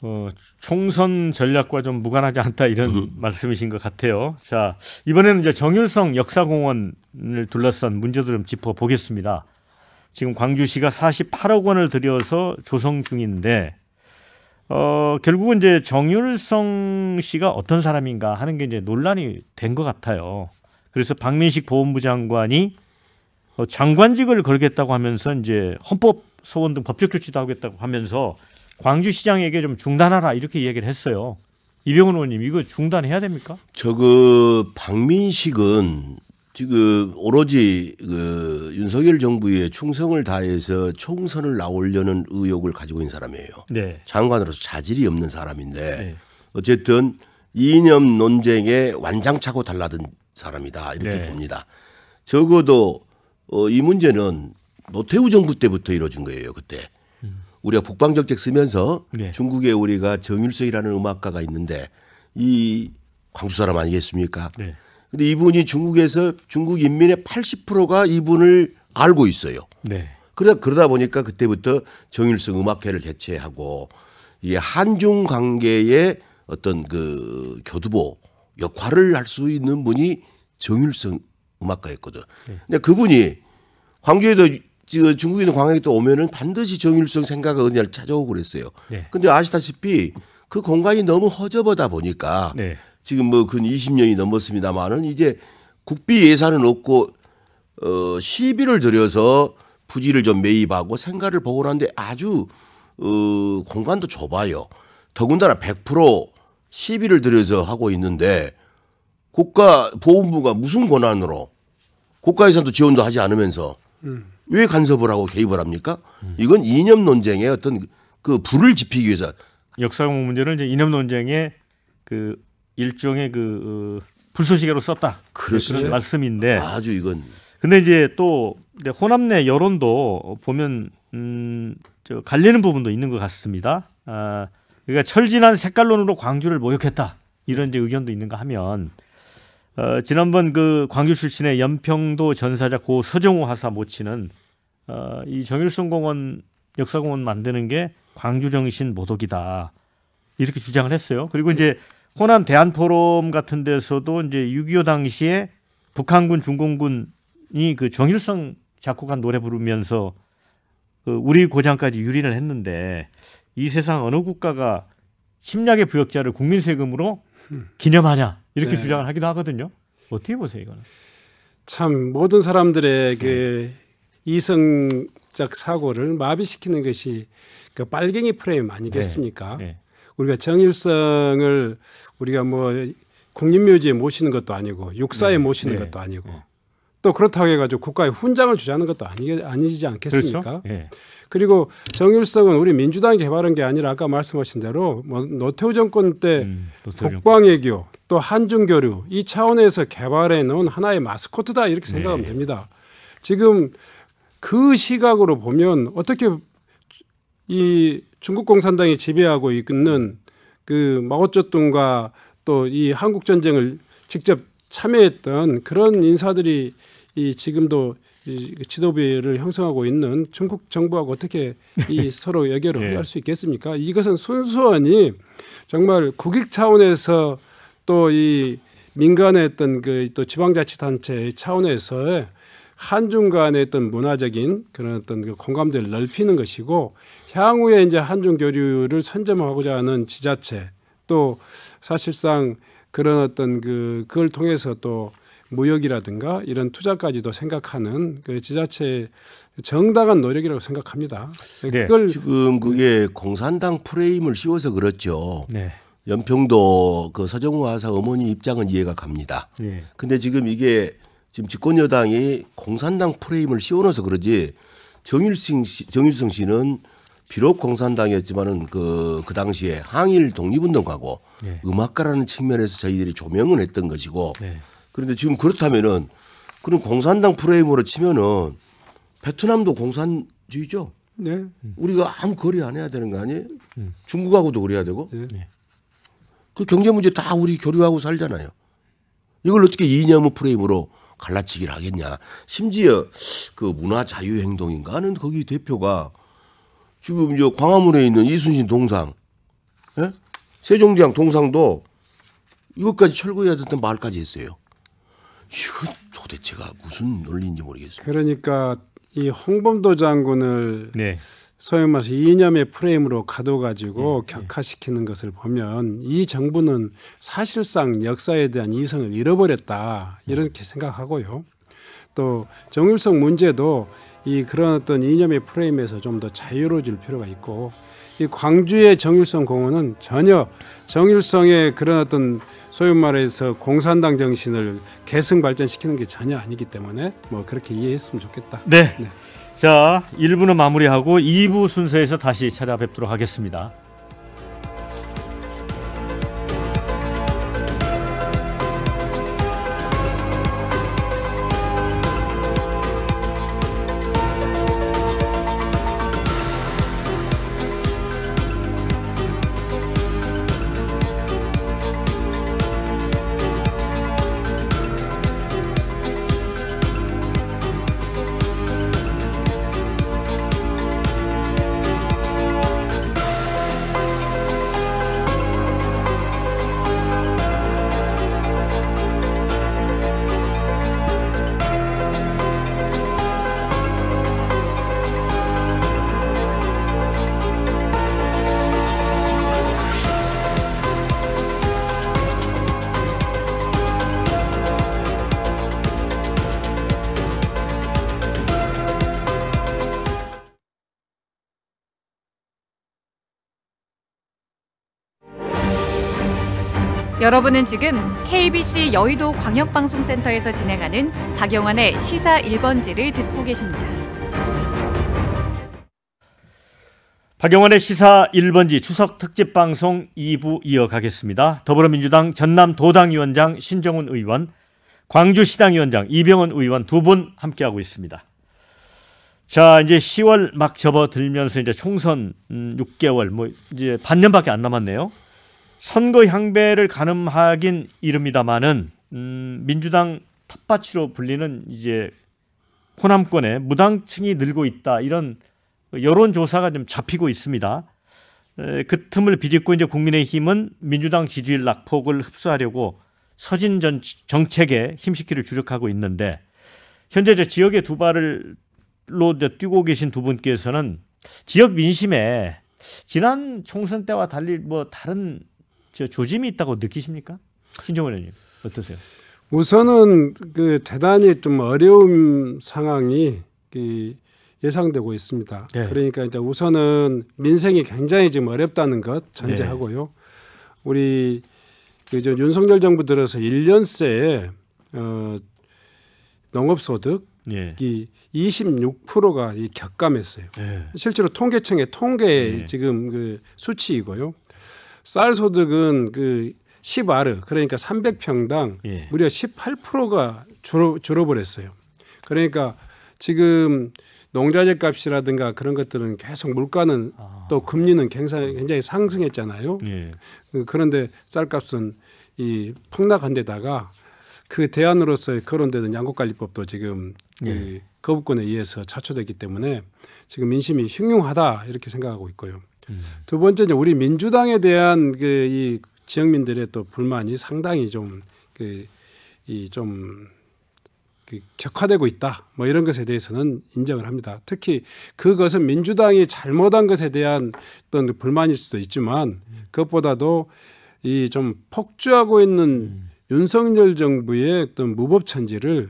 어, 총선 전략과 좀 무관하지 않다 이런 음. 말씀이신 것 같아요. 자 이번에는 이제 정율성 역사공원을 둘러싼 문제들 좀 짚어 보겠습니다. 지금 광주시가 48억 원을 들여서 조성 중인데 어, 결국은 이제 정율성 씨가 어떤 사람인가 하는 게 이제 논란이 된 것 같아요. 그래서 박민식 보훈부 장관이 어, 장관직을 걸겠다고 하면서 이제 헌법 소원 등 법적 조치도 하겠다고 하면서 광주시장에게 좀 중단하라 이렇게 얘기를 했어요. 이병헌 의원님 이거 중단해야 됩니까? 저 그 박민식은 지금 오로지 그 윤석열 정부의 충성을 다해서 총선을 나오려는 의욕을 가지고 있는 사람이에요. 네. 장관으로서 자질이 없는 사람인데 네. 어쨌든 이념 논쟁에 완장차고 달라든 사람이다 이렇게 네. 봅니다. 적어도 어, 이 문제는 노태우 정부 때부터 이뤄진 거예요 그때. 음. 우리가 북방정책 쓰면서 네. 중국에 우리가 정일석이라는 음악가가 있는데 이 광수 사람 아니겠습니까? 네. 근데 이분이 중국에서 중국 인민의 80%가 이분을 알고 있어요. 네. 그러다 그러다 보니까 그때부터 정일성 음악회를 개최하고 이 한중 관계의 어떤 그 교두보 역할을 할 수 있는 분이 정일성 음악가였거든. 네. 근데 그분이 광주에도 중국인 관광객도 오면은 반드시 정일성 생각 어디를 찾아오고 그랬어요. 네. 근데 아시다시피 그 공간이 너무 허접하다 보니까 네. 지금 뭐근 20년이 넘었습니다만은 이제 국비 예산은 없고 어 시비를 들여서 부지를 좀 매입하고 생가를 복원하는데 아주 어 공간도 좁아요. 더군다나 100% 시비를 들여서 하고 있는데 국가 보훈부가 무슨 권한으로 국가 예산도 지원도 하지 않으면서 음. 왜 간섭을 하고 개입을 합니까? 음. 이건 이념 논쟁의 어떤 그 불을 지피기 위해서 역사공 문제는 이제 이념 논쟁의 그 일종의 그 어, 불쏘시개로 썼다. 그렇죠. 그런 말씀인데 아주 이건. 근데 이제 또 호남 내 여론도 보면 음, 저 갈리는 부분도 있는 것 같습니다. 아, 그러니까 철진한 색깔론으로 광주를 모욕했다 이런 이제 의견도 있는가 하면 어, 지난번 그 광주 출신의 연평도 전사자 고 서정호 하사 모친은 어, 이 정일순 공원 역사공원 만드는 게 광주 정신 모독이다 이렇게 주장을 했어요. 그리고 이제 호남 대한 포럼 같은 데서도 이제 6.25 당시에 북한군 중공군이 그 정일성 작곡한 노래 부르면서 그 우리 고장까지 유린을 했는데 이 세상 어느 국가가 침략의 부역자를 국민 세금으로 기념하냐 이렇게 네. 주장을 하기도 하거든요. 어떻게 보세요 이거는? 참 모든 사람들의 그 네. 이성적 사고를 마비시키는 것이 그 빨갱이 프레임 아니겠습니까? 네. 네. 우리가 정일성을 우리가 뭐 국립묘지에 모시는 것도 아니고 육사에 네. 모시는 네. 것도 아니고 네. 또 그렇다고 해가지고 국가에 훈장을 주자는 것도 아니, 아니지 않겠습니까? 그렇죠? 예. 그리고 정일성은 우리 민주당이 개발한 게 아니라 아까 말씀하신 대로 뭐 노태우 정권 때 음, 노방외교또 한중교류 이 차원에서 개발해 놓은 하나의 마스코트다 이렇게 생각하면 네. 됩니다. 지금 그 시각으로 보면 어떻게 이 중국 공산당이 지배하고 있는 그 마오쩌둥과 또 이 한국 전쟁을 직접 참여했던 그런 인사들이 이 지금도 이 지도부를 형성하고 있는 중국 정부하고 어떻게 이 네. 서로 여결을 예. 네. 할수 있겠습니까? 이것은 순수하니 정말 국익 차원에서 또 이 민간의 어떤 그 또 지방자치단체 차원에서의 한중 간의 어떤 문화적인 그런 어떤 그 공감대를 넓히는 것이고 향후에 이제 한중 교류를 선점하고자 하는 지자체 또 사실상 그런 어떤 그 그걸 통해서 또 무역이라든가 이런 투자까지도 생각하는 그 지자체의 정당한 노력이라고 생각합니다. 네. 네. 지금 그게 공산당 프레임을 씌워서 그렇죠. 네. 연평도 그서정화사 어머니 입장은 이해가 갑니다. 네. 근데 지금 이게 지금 집권 여당이 공산당 프레임을 씌워놔서 그러지 정일승 씨, 정일성 씨는 비록 공산당이었지만은 그, 그 당시에 항일 독립운동가고 네. 음악가라는 측면에서 저희들이 조명을 했던 것이고 네. 그런데 지금 그렇다면은 그럼 공산당 프레임으로 치면은 베트남도 공산주의죠. 네. 음. 우리가 아무 거리 안 해야 되는 거 아니에요? 음. 중국하고도 그래야 되고. 네. 네. 그 경제 문제 다 우리 교류하고 살잖아요. 이걸 어떻게 이념의 프레임으로 갈라치기를 하겠냐. 심지어 그 문화자유행동인가 하는 거기 대표가 지금 저 광화문에 있는 이순신 동상, 예? 세종대왕 동상도 이것까지 철거해야 됐다 말까지 했어요. 이거 도대체가 무슨 논리인지 모르겠어요. 그러니까 이 홍범도 장군을 네. 소위 말해서 이념의 프레임으로 가둬가지고 네, 예, 예. 격화시키는 것을 보면 이 정부는 사실상 역사에 대한 이성을 잃어버렸다 이렇게 네. 생각하고요. 또 정일성 문제도 이 그런 어떤 이념의 프레임에서 좀 더 자유로워질 필요가 있고 이 광주의 정일성 공원은 전혀 정일성의 그런 어떤 소위 말해서 공산당 정신을 계승 발전시키는 게 전혀 아니기 때문에 뭐 그렇게 이해했으면 좋겠다. 네. 네. 자, 1부는 마무리하고 2부 순서에서 다시 찾아뵙도록 하겠습니다. 여러분은 지금 KBC 여의도 광역방송센터에서 진행하는 박영환의 시사 1번지를 듣고 계십니다. 박영환의 시사 1번지 추석 특집 방송 2부 이어가겠습니다. 더불어민주당 전남 도당위원장 신정훈 의원, 광주시당위원장 이병헌 의원 두 분 함께하고 있습니다. 자 이제 10월 막 접어들면서 이제 총선 6개월 음, 뭐 이제 반년밖에 안 남았네요. 선거 향배를 가늠하긴 이릅니다마는 음, 민주당 텃밭으로 불리는 이제 호남권에 무당층이 늘고 있다 이런 여론 조사가 좀 잡히고 있습니다. 에, 그 틈을 비집고 이제 국민의힘은 민주당 지지율 낙폭을 흡수하려고 서진 전 정책에 힘시키를 주력하고 있는데 현재 저 지역의 두발로 뛰고 계신 두 분께서는 지역 민심에 지난 총선 때와 달리 뭐 다른 저 조짐이 있다고 느끼십니까? 신정원 의원님 어떠세요? 우선은 그 대단히 좀 어려운 상황이 그 예상되고 있습니다. 네. 그러니까 이제 우선은 민생이 굉장히 지금 어렵다는 것 전제하고요. 네. 우리 그저 윤석열 정부 들어서 1년새어 농업 소득이 예. 26%가 이 격감했어요. 예. 실제로 통계청의 통계 예. 지금 그 수치이고요. 쌀 소득은 그 10아르 그러니까 300평당 예. 무려 18%가 줄어 줄어버렸어요. 그러니까 지금 농자재 값이라든가 그런 것들은 계속 물가는 아. 또 금리는 굉장히, 굉장히 상승했잖아요. 예. 그, 그런데 쌀값은 이 폭락한 데다가 그 대안으로서 의 거론되는 양곡관리법도 지금 예. 이 거부권에 의해서 차초됐기 때문에 지금 민심이 흉흉하다 이렇게 생각하고 있고요. 음. 두 번째 이제 우리 민주당에 대한 그 이 지역민들의 또 불만이 상당히 좀그이좀 그, 그 격화되고 있다. 뭐 이런 것에 대해서는 인정을 합니다. 특히 그것은 민주당이 잘못한 것에 대한 어떤 불만일 수도 있지만 그것보다도 이 좀 폭주하고 있는 음. 윤석열 정부의 어떤 무법천지를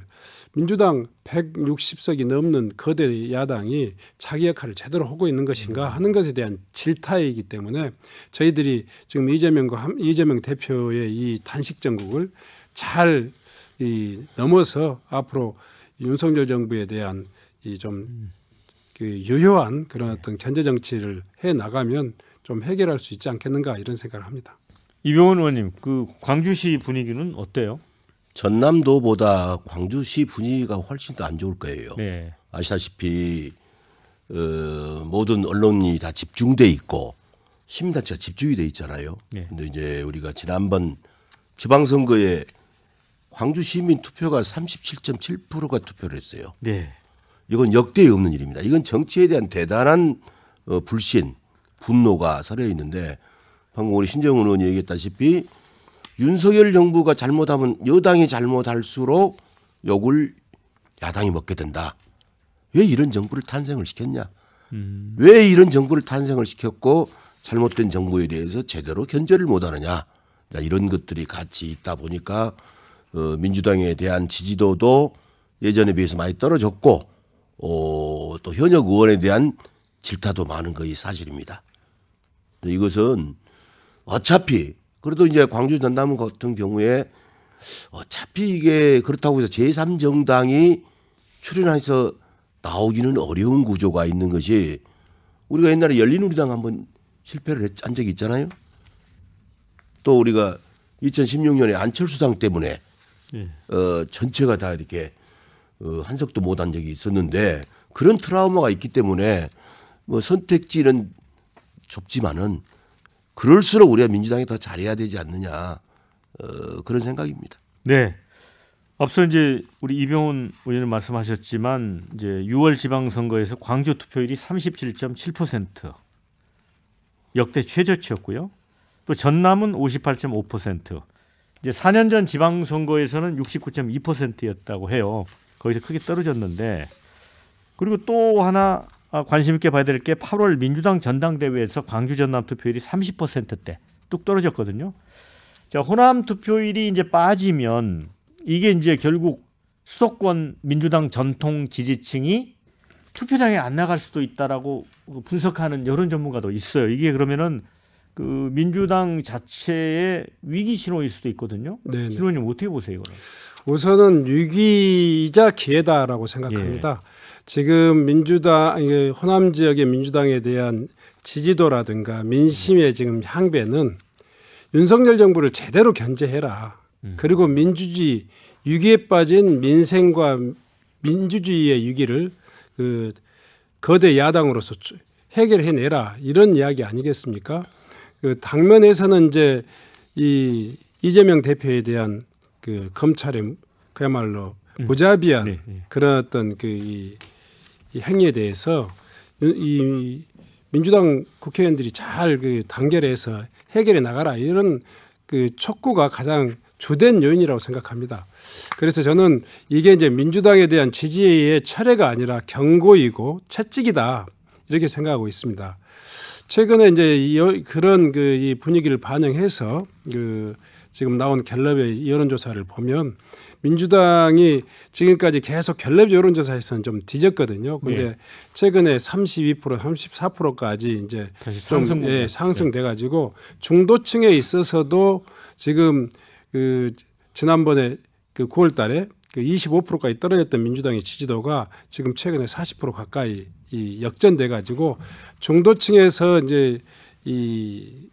민주당 160석이 넘는 거대 야당이 자기 역할을 제대로 하고 있는 것인가 음. 하는 것에 대한 질타이기 때문에 저희들이 지금 이재명과 이재명 대표의 이 단식 정국을 잘이 넘어서 앞으로 윤석열 정부에 대한 이좀 음. 그 유효한 그런 네. 어떤 견제 정치를 해 나가면 좀 해결할 수 있지 않겠는가 이런 생각을 합니다. 이병헌 의원님, 그 광주시 분위기는 어때요? 전남도보다 광주시 분위기가 훨씬 더 안 좋을 거예요. 네. 아시다시피 어, 모든 언론이 다 집중돼 있고 시민단체가 집중이 돼 있잖아요. 그런데 네. 이제 우리가 지난번 지방선거에 광주 시민 투표가 37.7%가 투표를 했어요. 네. 이건 역대에 없는 일입니다. 이건 정치에 대한 대단한 어, 불신, 분노가 서려 있는데 방금 우리 신정은 의원이 얘기했다시피 윤석열 정부가 잘못하면 여당이 잘못할수록 욕을 야당이 먹게 된다. 왜 이런 정부를 탄생을 시켰냐? 음. 왜 이런 정부를 탄생을 시켰고 잘못된 정부에 대해서 제대로 견제를 못하느냐? 이런 것들이 같이 있다 보니까 어, 민주당에 대한 지지도도 예전에 비해서 많이 떨어졌고 어, 또 현역 의원에 대한 질타도 많은 것이 사실입니다. 이것은 어차피 그래도 이제 광주 전남 같은 경우에 어차피 이게 그렇다고 해서 제3정당이 출연해서 나오기는 어려운 구조가 있는 것이 우리가 옛날에 열린우리당 한번 실패를 한 적이 있잖아요. 또 우리가 2016년에 안철수당 때문에 예. 어, 전체가 다 이렇게 어, 한석도 못 한 적이 있었는데 그런 트라우마가 있기 때문에 뭐 선택지는 좁지만은 그럴수록 우리가 민주당이 더 잘해야 되지 않느냐 어, 그런 생각입니다. 네. 앞서 이제 우리 이병훈 의원님 말씀하셨지만 이제 6월 지방선거에서 광주 투표율이 37.7% 역대 최저치였고요. 또 전남은 58.5% 이제 4년 전 지방선거에서는 69.2%였다고 해요. 거기서 크게 떨어졌는데 그리고 또 하나 아, 관심 있게 봐야 될 게 8월 민주당 전당대회에서 광주 전남 투표율이 30%대 뚝 떨어졌거든요. 자, 호남 투표율이 이제 빠지면 이게 이제 결국 수도권 민주당 전통 지지층이 투표장에 안 나갈 수도 있다라고 분석하는 여론 전문가도 있어요. 이게 그러면은 그 민주당 자체의 위기 신호일 수도 있거든요. 네네. 네. 신호님 어떻게 보세요? 이거는? 우선은 위기이자 기회다라고 생각합니다. 예. 지금 민주당 호남 지역의 민주당에 대한 지지도라든가 민심의 지금 향배는 윤석열 정부를 제대로 견제해라. 음. 그리고 민주주의 위기에 빠진 민생과 민주주의의 위기를 그 거대 야당으로서 해결해 내라 이런 이야기 아니겠습니까? 그 당면에서는 이제 이 이재명 대표에 대한 그 검찰의 그야말로 무자비한 음. 네, 네. 그런 어떤 그이 이 행위에 대해서 이 민주당 국회의원들이 잘 그 단결해서 해결해 나가라 이런 그 촉구가 가장 주된 요인이라고 생각합니다. 그래서 저는 이게 이제 민주당에 대한 지지의 철회가 아니라 경고이고 채찍이다 이렇게 생각하고 있습니다. 최근에 이제 그런 그 이 분위기를 반영해서 그 지금 나온 갤럽의 여론조사를 보면 민주당이 지금까지 계속 결렙 여론조사에서는 좀 뒤졌거든요. 근데 예. 최근에 32% 34%까지 이제 좀 예, 상승돼 가지고 중도층에 있어서도 지금 그 지난번에 그 9월 달에 그 25%까지 떨어졌던 민주당의 지지도가 지금 최근에 40% 가까이 이 역전돼 가지고 중도층에서 이제 이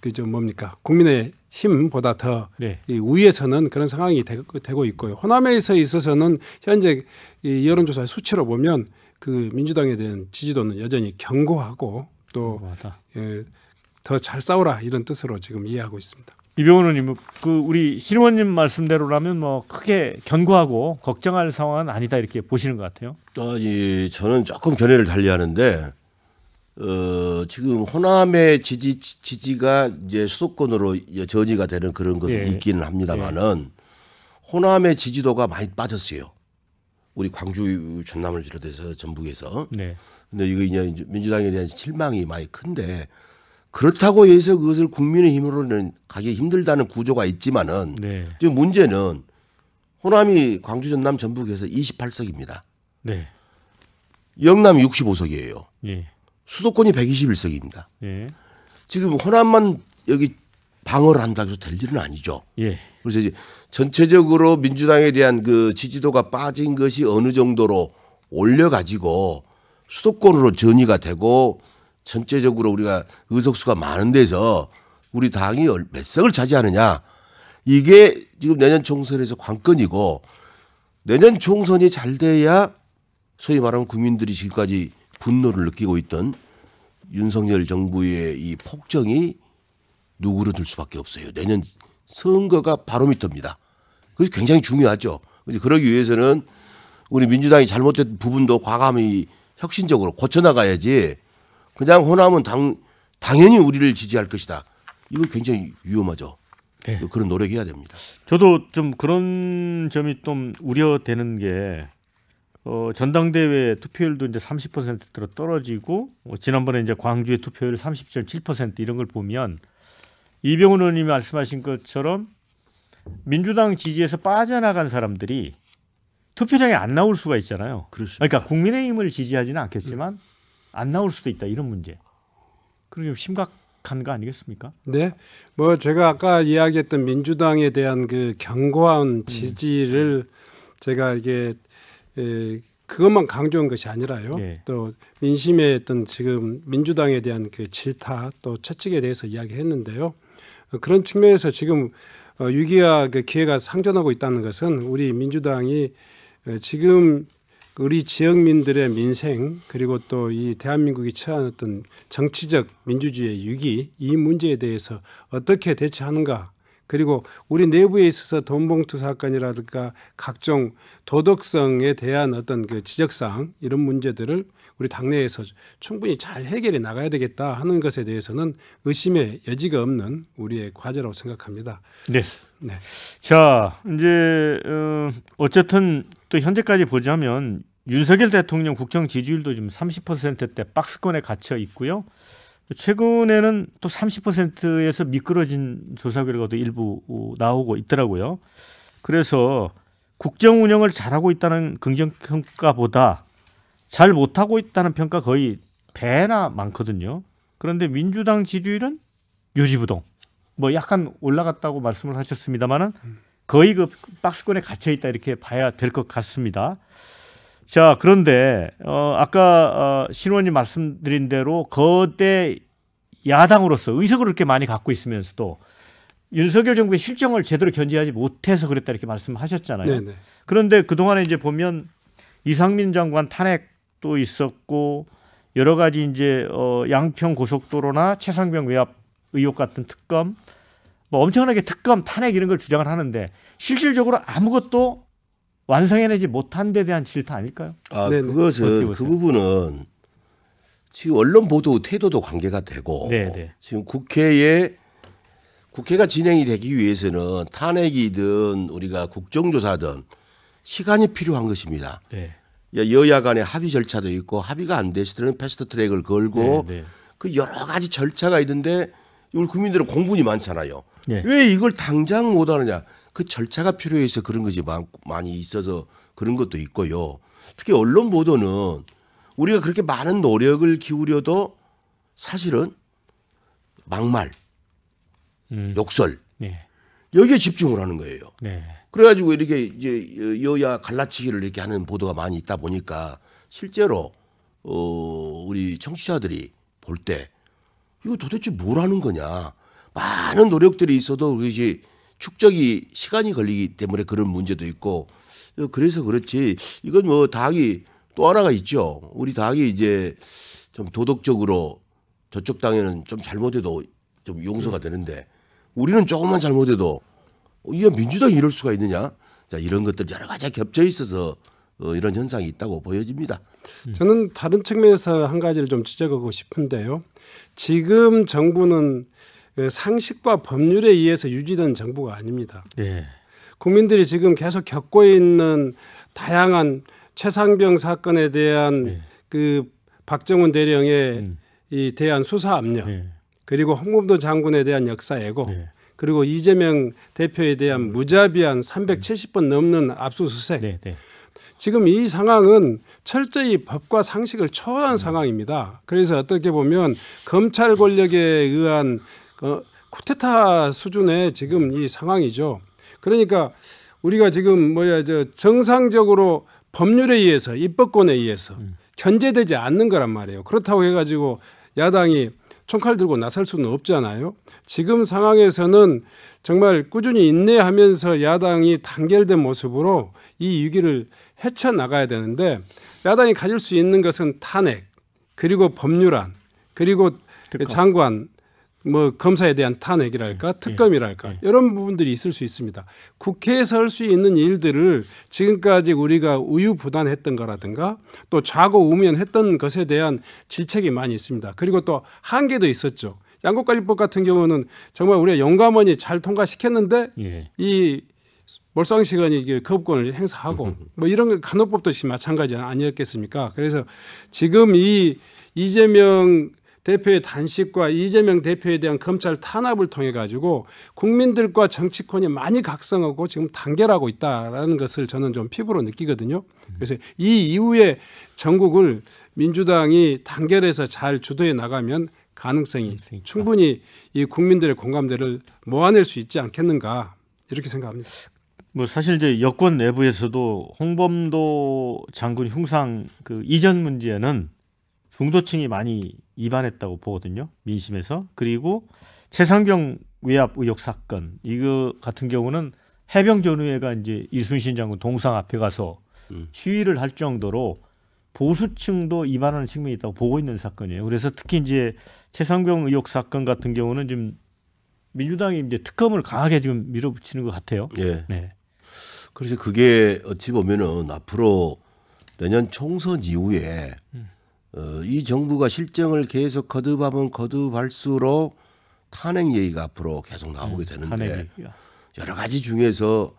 그저 뭡니까 국민의 힘보다 더 네. 우위에서는 그런 상황이 되, 고 있고요. 호남에서 있어서는 현재 이 여론조사 수치로 보면 그 민주당에 대한 지지도는 여전히 견고하고 또더 예, 잘 싸우라 이런 뜻으로 지금 이해하고 있습니다. 이병훈 님그 우리 실원님 말씀대로라면 뭐 크게 견고하고 걱정할 상황은 아니다 이렇게 보시는 것 같아요. 아, 예, 저는 조금 견해를 달리하는데 어, 지금 호남의 지지 지지가 이제 수도권으로 저지가 되는 그런 것은 예. 있기는 합니다만은 예. 호남의 지지도가 많이 빠졌어요. 우리 광주 전남을 비롯해서 전북에서. 네. 근데 이거 이제 민주당에 대한 실망이 많이 큰데 그렇다고 해서 그것을 국민의힘으로는 가기 힘들다는 구조가 있지만은 네. 지금 문제는 호남이 광주 전남 전북에서 28석입니다. 네. 영남 65석이에요. 예. 수도권이 121석입니다. 예. 지금 호남만 여기 방어를 한다고 해서 될 일은 아니죠. 예. 그래서 이제 전체적으로 민주당에 대한 그 지지도가 빠진 것이 어느 정도로 올려가지고 수도권으로 전이가 되고 전체적으로 우리가 의석수가 많은 데서 우리 당이 몇 석을 차지하느냐 이게 지금 내년 총선에서 관건이고 내년 총선이 잘 돼야 소위 말하면 국민들이 지금까지 분노를 느끼고 있던 윤석열 정부의 이 폭정이 누구로들 수밖에 없어요. 내년 선거가 바로미터입니다. 그래서 굉장히 중요하죠. 그래서 그러기 위해서는 우리 민주당이 잘못된 부분도 과감히 혁신적으로 고쳐나가야지 그냥 호남은 당, 당연히 우리를 지지할 것이다. 이거 굉장히 위험하죠. 네. 그런 노력해야 됩니다. 저도 좀 그런 점이 좀 우려되는 게 어, 전당대회 투표율도 이제 30%대로 떨어지고 어, 지난번에 이제 광주의 투표율 30.7% 이런 걸 보면 이병훈 의원님이 말씀하신 것처럼 민주당 지지에서 빠져나간 사람들이 투표장에 안 나올 수가 있잖아요. 그렇습니다. 그러니까 국민의힘을 지지하지는 않겠지만 음. 안 나올 수도 있다 이런 문제. 그리고 좀 심각한 거 아니겠습니까? 네. 뭐 제가 아까 이야기했던 민주당에 대한 그 견고한 음. 지지를 음. 제가 이게 에, 예, 그것만 강조한 것이 아니라요. 예. 또 민심의 어떤 지금 민주당에 대한 그 질타 또 채찍에 대해서 이야기했는데요. 그런 측면에서 지금 유기와 어, 그 기회가 상존하고 있다는 것은 우리 민주당이 어, 지금 우리 지역민들의 민생 그리고 또 이 대한민국이 처한 어떤 정치적 민주주의 위기 이 문제에 대해서 어떻게 대처하는가 그리고 우리 내부에 있어서 돈봉투 사건이라든가 각종 도덕성에 대한 어떤 그 지적사항 이런 문제들을 우리 당내에서 충분히 잘 해결해 나가야 되겠다 하는 것에 대해서는 의심의 여지가 없는 우리의 과제라고 생각합니다. 네. 네. 자, 이제 어, 어쨌든 또 현재까지 보자면 윤석열 대통령 국정 지지율도 지금 30%대 박스권에 갇혀 있고요. 최근에는 또 30%에서 미끄러진 조사 결과도 일부 나오고 있더라고요. 그래서 국정 운영을 잘하고 있다는 긍정 평가보다 잘 못하고 있다는 평가 거의 배나 많거든요. 그런데 민주당 지지율은 유지부동. 뭐 약간 올라갔다고 말씀을 하셨습니다만은 거의 그 박스권에 갇혀 있다 이렇게 봐야 될 것 같습니다. 자 그런데 어, 아까 어, 신원님 말씀드린 대로 거대 야당으로서 의석을 그렇게 많이 갖고 있으면서도 윤석열 정부의 실정을 제대로 견제하지 못해서 그랬다 이렇게 말씀하셨잖아요. 네네. 그런데 그 동안에 이제 보면 이상민 장관 탄핵도 있었고 여러 가지 이제 어, 양평 고속도로나 최상병 외압 의혹 같은 특검 뭐 엄청나게 특검 탄핵 이런 걸 주장을 하는데 실질적으로 아무것도 완성해내지 못한 데 대한 질타 아닐까요? 아, 네, 네. 그것은 그 부분은 지금 언론 보도 태도도 관계가 되고 네네. 네. 지금 국회에 국회가 진행이 되기 위해서는 탄핵이든 우리가 국정조사든 시간이 필요한 것입니다. 네. 여야 간의 합의 절차도 있고 합의가 안 되실 때는 패스트 트랙을 걸고 네네. 네. 그 여러 가지 절차가 있는데 우리 국민들은 공분이 많잖아요. 네. 왜 이걸 당장 못하느냐? 그 절차가 필요해서 그런 것이 많이 있어서 그런 것도 있고요. 특히 언론 보도는 우리가 그렇게 많은 노력을 기울여도 사실은 막말, 음. 욕설 네. 여기에 집중을 하는 거예요. 네. 그래가지고 이렇게 이제 여야 갈라치기를 이렇게 하는 보도가 많이 있다 보니까 실제로 어, 우리 청취자들이 볼 때 이거 도대체 뭘 하는 거냐 많은 노력들이 있어도 그것이 축적이 시간이 걸리기 때문에 그런 문제도 있고 그래서 그렇지 이건 뭐 당이 또 하나가 있죠. 우리 당이 이제 좀 도덕적으로 저쪽 당에는 좀 잘못해도 좀 용서가 음. 되는데 우리는 조금만 잘못해도 이게 민주당이 이럴 수가 있느냐? 자 이런 것들 여러 가지 겹쳐 있어서 어, 이런 현상이 있다고 보여집니다. 음. 저는 다른 측면에서 한 가지를 좀 지적하고 싶은데요. 지금 정부는 예, 상식과 법률에 의해서 유지된 정부가 아닙니다. 예. 국민들이 지금 계속 겪고 있는 다양한 최상병 사건에 대한 예. 그 박정훈 대령의 음. 이 대한 수사 압력 예. 그리고 홍범도 장군에 대한 역사 예고 예. 그리고 이재명 대표에 대한 음. 무자비한 370번 음. 넘는 압수수색 네, 네. 지금 이 상황은 철저히 법과 상식을 초월한 네. 상황입니다. 그래서 어떻게 보면 검찰 권력에 의한 어, 쿠데타 수준의 지금 이 상황이죠. 그러니까 우리가 지금 뭐야 저 정상적으로 법률에 의해서 입법권에 의해서 음. 견제되지 않는 거란 말이에요. 그렇다고 해가지고 야당이 총칼 들고 나설 수는 없잖아요. 지금 상황에서는 정말 꾸준히 인내하면서 야당이 단결된 모습으로 이 위기를 헤쳐 나가야 되는데 야당이 가질 수 있는 것은 탄핵 그리고 법률안 그리고 특검. 장관 뭐 검사에 대한 탄핵이랄까 예. 특검이랄까 예. 이런 부분들이 있을 수 있습니다. 국회에서 할 수 있는 일들을 지금까지 우리가 우유부단했던 거라든가 또 좌고 우면했던 것에 대한 질책이 많이 있습니다. 그리고 또 한계도 있었죠. 양국관리법 같은 경우는 정말 우리가 영감원이 잘 통과시켰는데 예. 이 몰상시간이 거부권을 행사하고 음. 뭐 이런 간호법도 마찬가지 아니었겠습니까? 그래서 지금 이 이재명 대표의 단식과 이재명 대표에 대한 검찰 탄압을 통해 가지고 국민들과 정치권이 많이 각성하고 지금 단결하고 있다라는 것을 저는 좀 피부로 느끼거든요. 그래서 이 이후에 전국을 민주당이 단결해서 잘 주도해 나가면 가능성이 있으니까. 충분히 이 국민들의 공감대를 모아낼 수 있지 않겠는가 이렇게 생각합니다. 뭐 사실 이제 여권 내부에서도 홍범도 장군 흉상 그 이전 문제는 중도층이 많이 입안했다고 보거든요. 민심에서. 그리고 최상병 외압 의혹 사건 이거 같은 경우는 해병전우회가 이제 이순신 장군 동상 앞에 가서 음. 시위를 할 정도로 보수층도 이반하는 측면이 있다고 보고 있는 사건이에요. 그래서 특히 이제 최상병 의혹 사건 같은 경우는 지금 민주당이 이제 특검을 강하게 지금 밀어붙이는 것 같아요. 예. 네. 그래서 그게 어찌 보면은 앞으로 내년 총선 이후에 음. 어, 이 정부가 실정을 계속 거듭하면 거듭할수록 탄핵 얘기가 앞으로 계속 나오게 음, 되는데 음, 여러 가지 중에서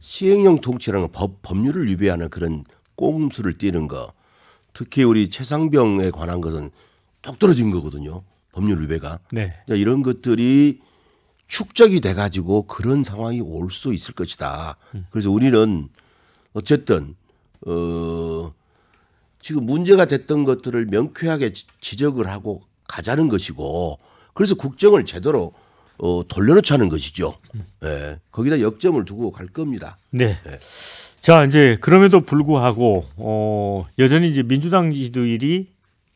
시행령 통치라는 법, 법률을 위배하는 그런 꼼수를 띠는 거 특히 우리 최상병에 관한 것은 똑 떨어진 거거든요 법률 위배가 네. 그러니까 이런 것들이 축적이 돼 가지고 그런 상황이 올 수 있을 것이다 음. 그래서 우리는 어쨌든 어~ 지금 문제가 됐던 것들을 명쾌하게 지적을 하고 가자는 것이고 그래서 국정을 제대로 어, 돌려놓자는 것이죠. 예, 거기다 역점을 두고 갈 겁니다. 네. 예. 자 이제 그럼에도 불구하고 어, 여전히 이제 민주당 지도율이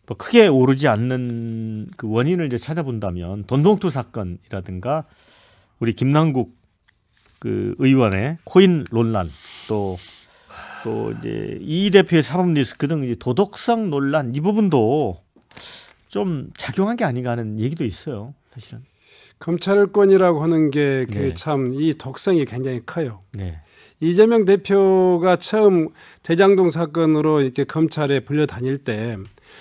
뭐 크게 오르지 않는 그 원인을 이제 찾아본다면 돈봉투 사건이라든가 우리 김남국 그 의원의 코인 논란 또또 이제 이 대표의 사법 리스크 등 도덕성 논란 이 부분도 좀 작용한 게 아닌가 하는 얘기도 있어요. 사실은 검찰권이라고 하는 게 참이 네. 덕성이 굉장히 커요. 네. 이재명 대표가 처음 대장동 사건으로 이렇게 검찰에 불려다닐 때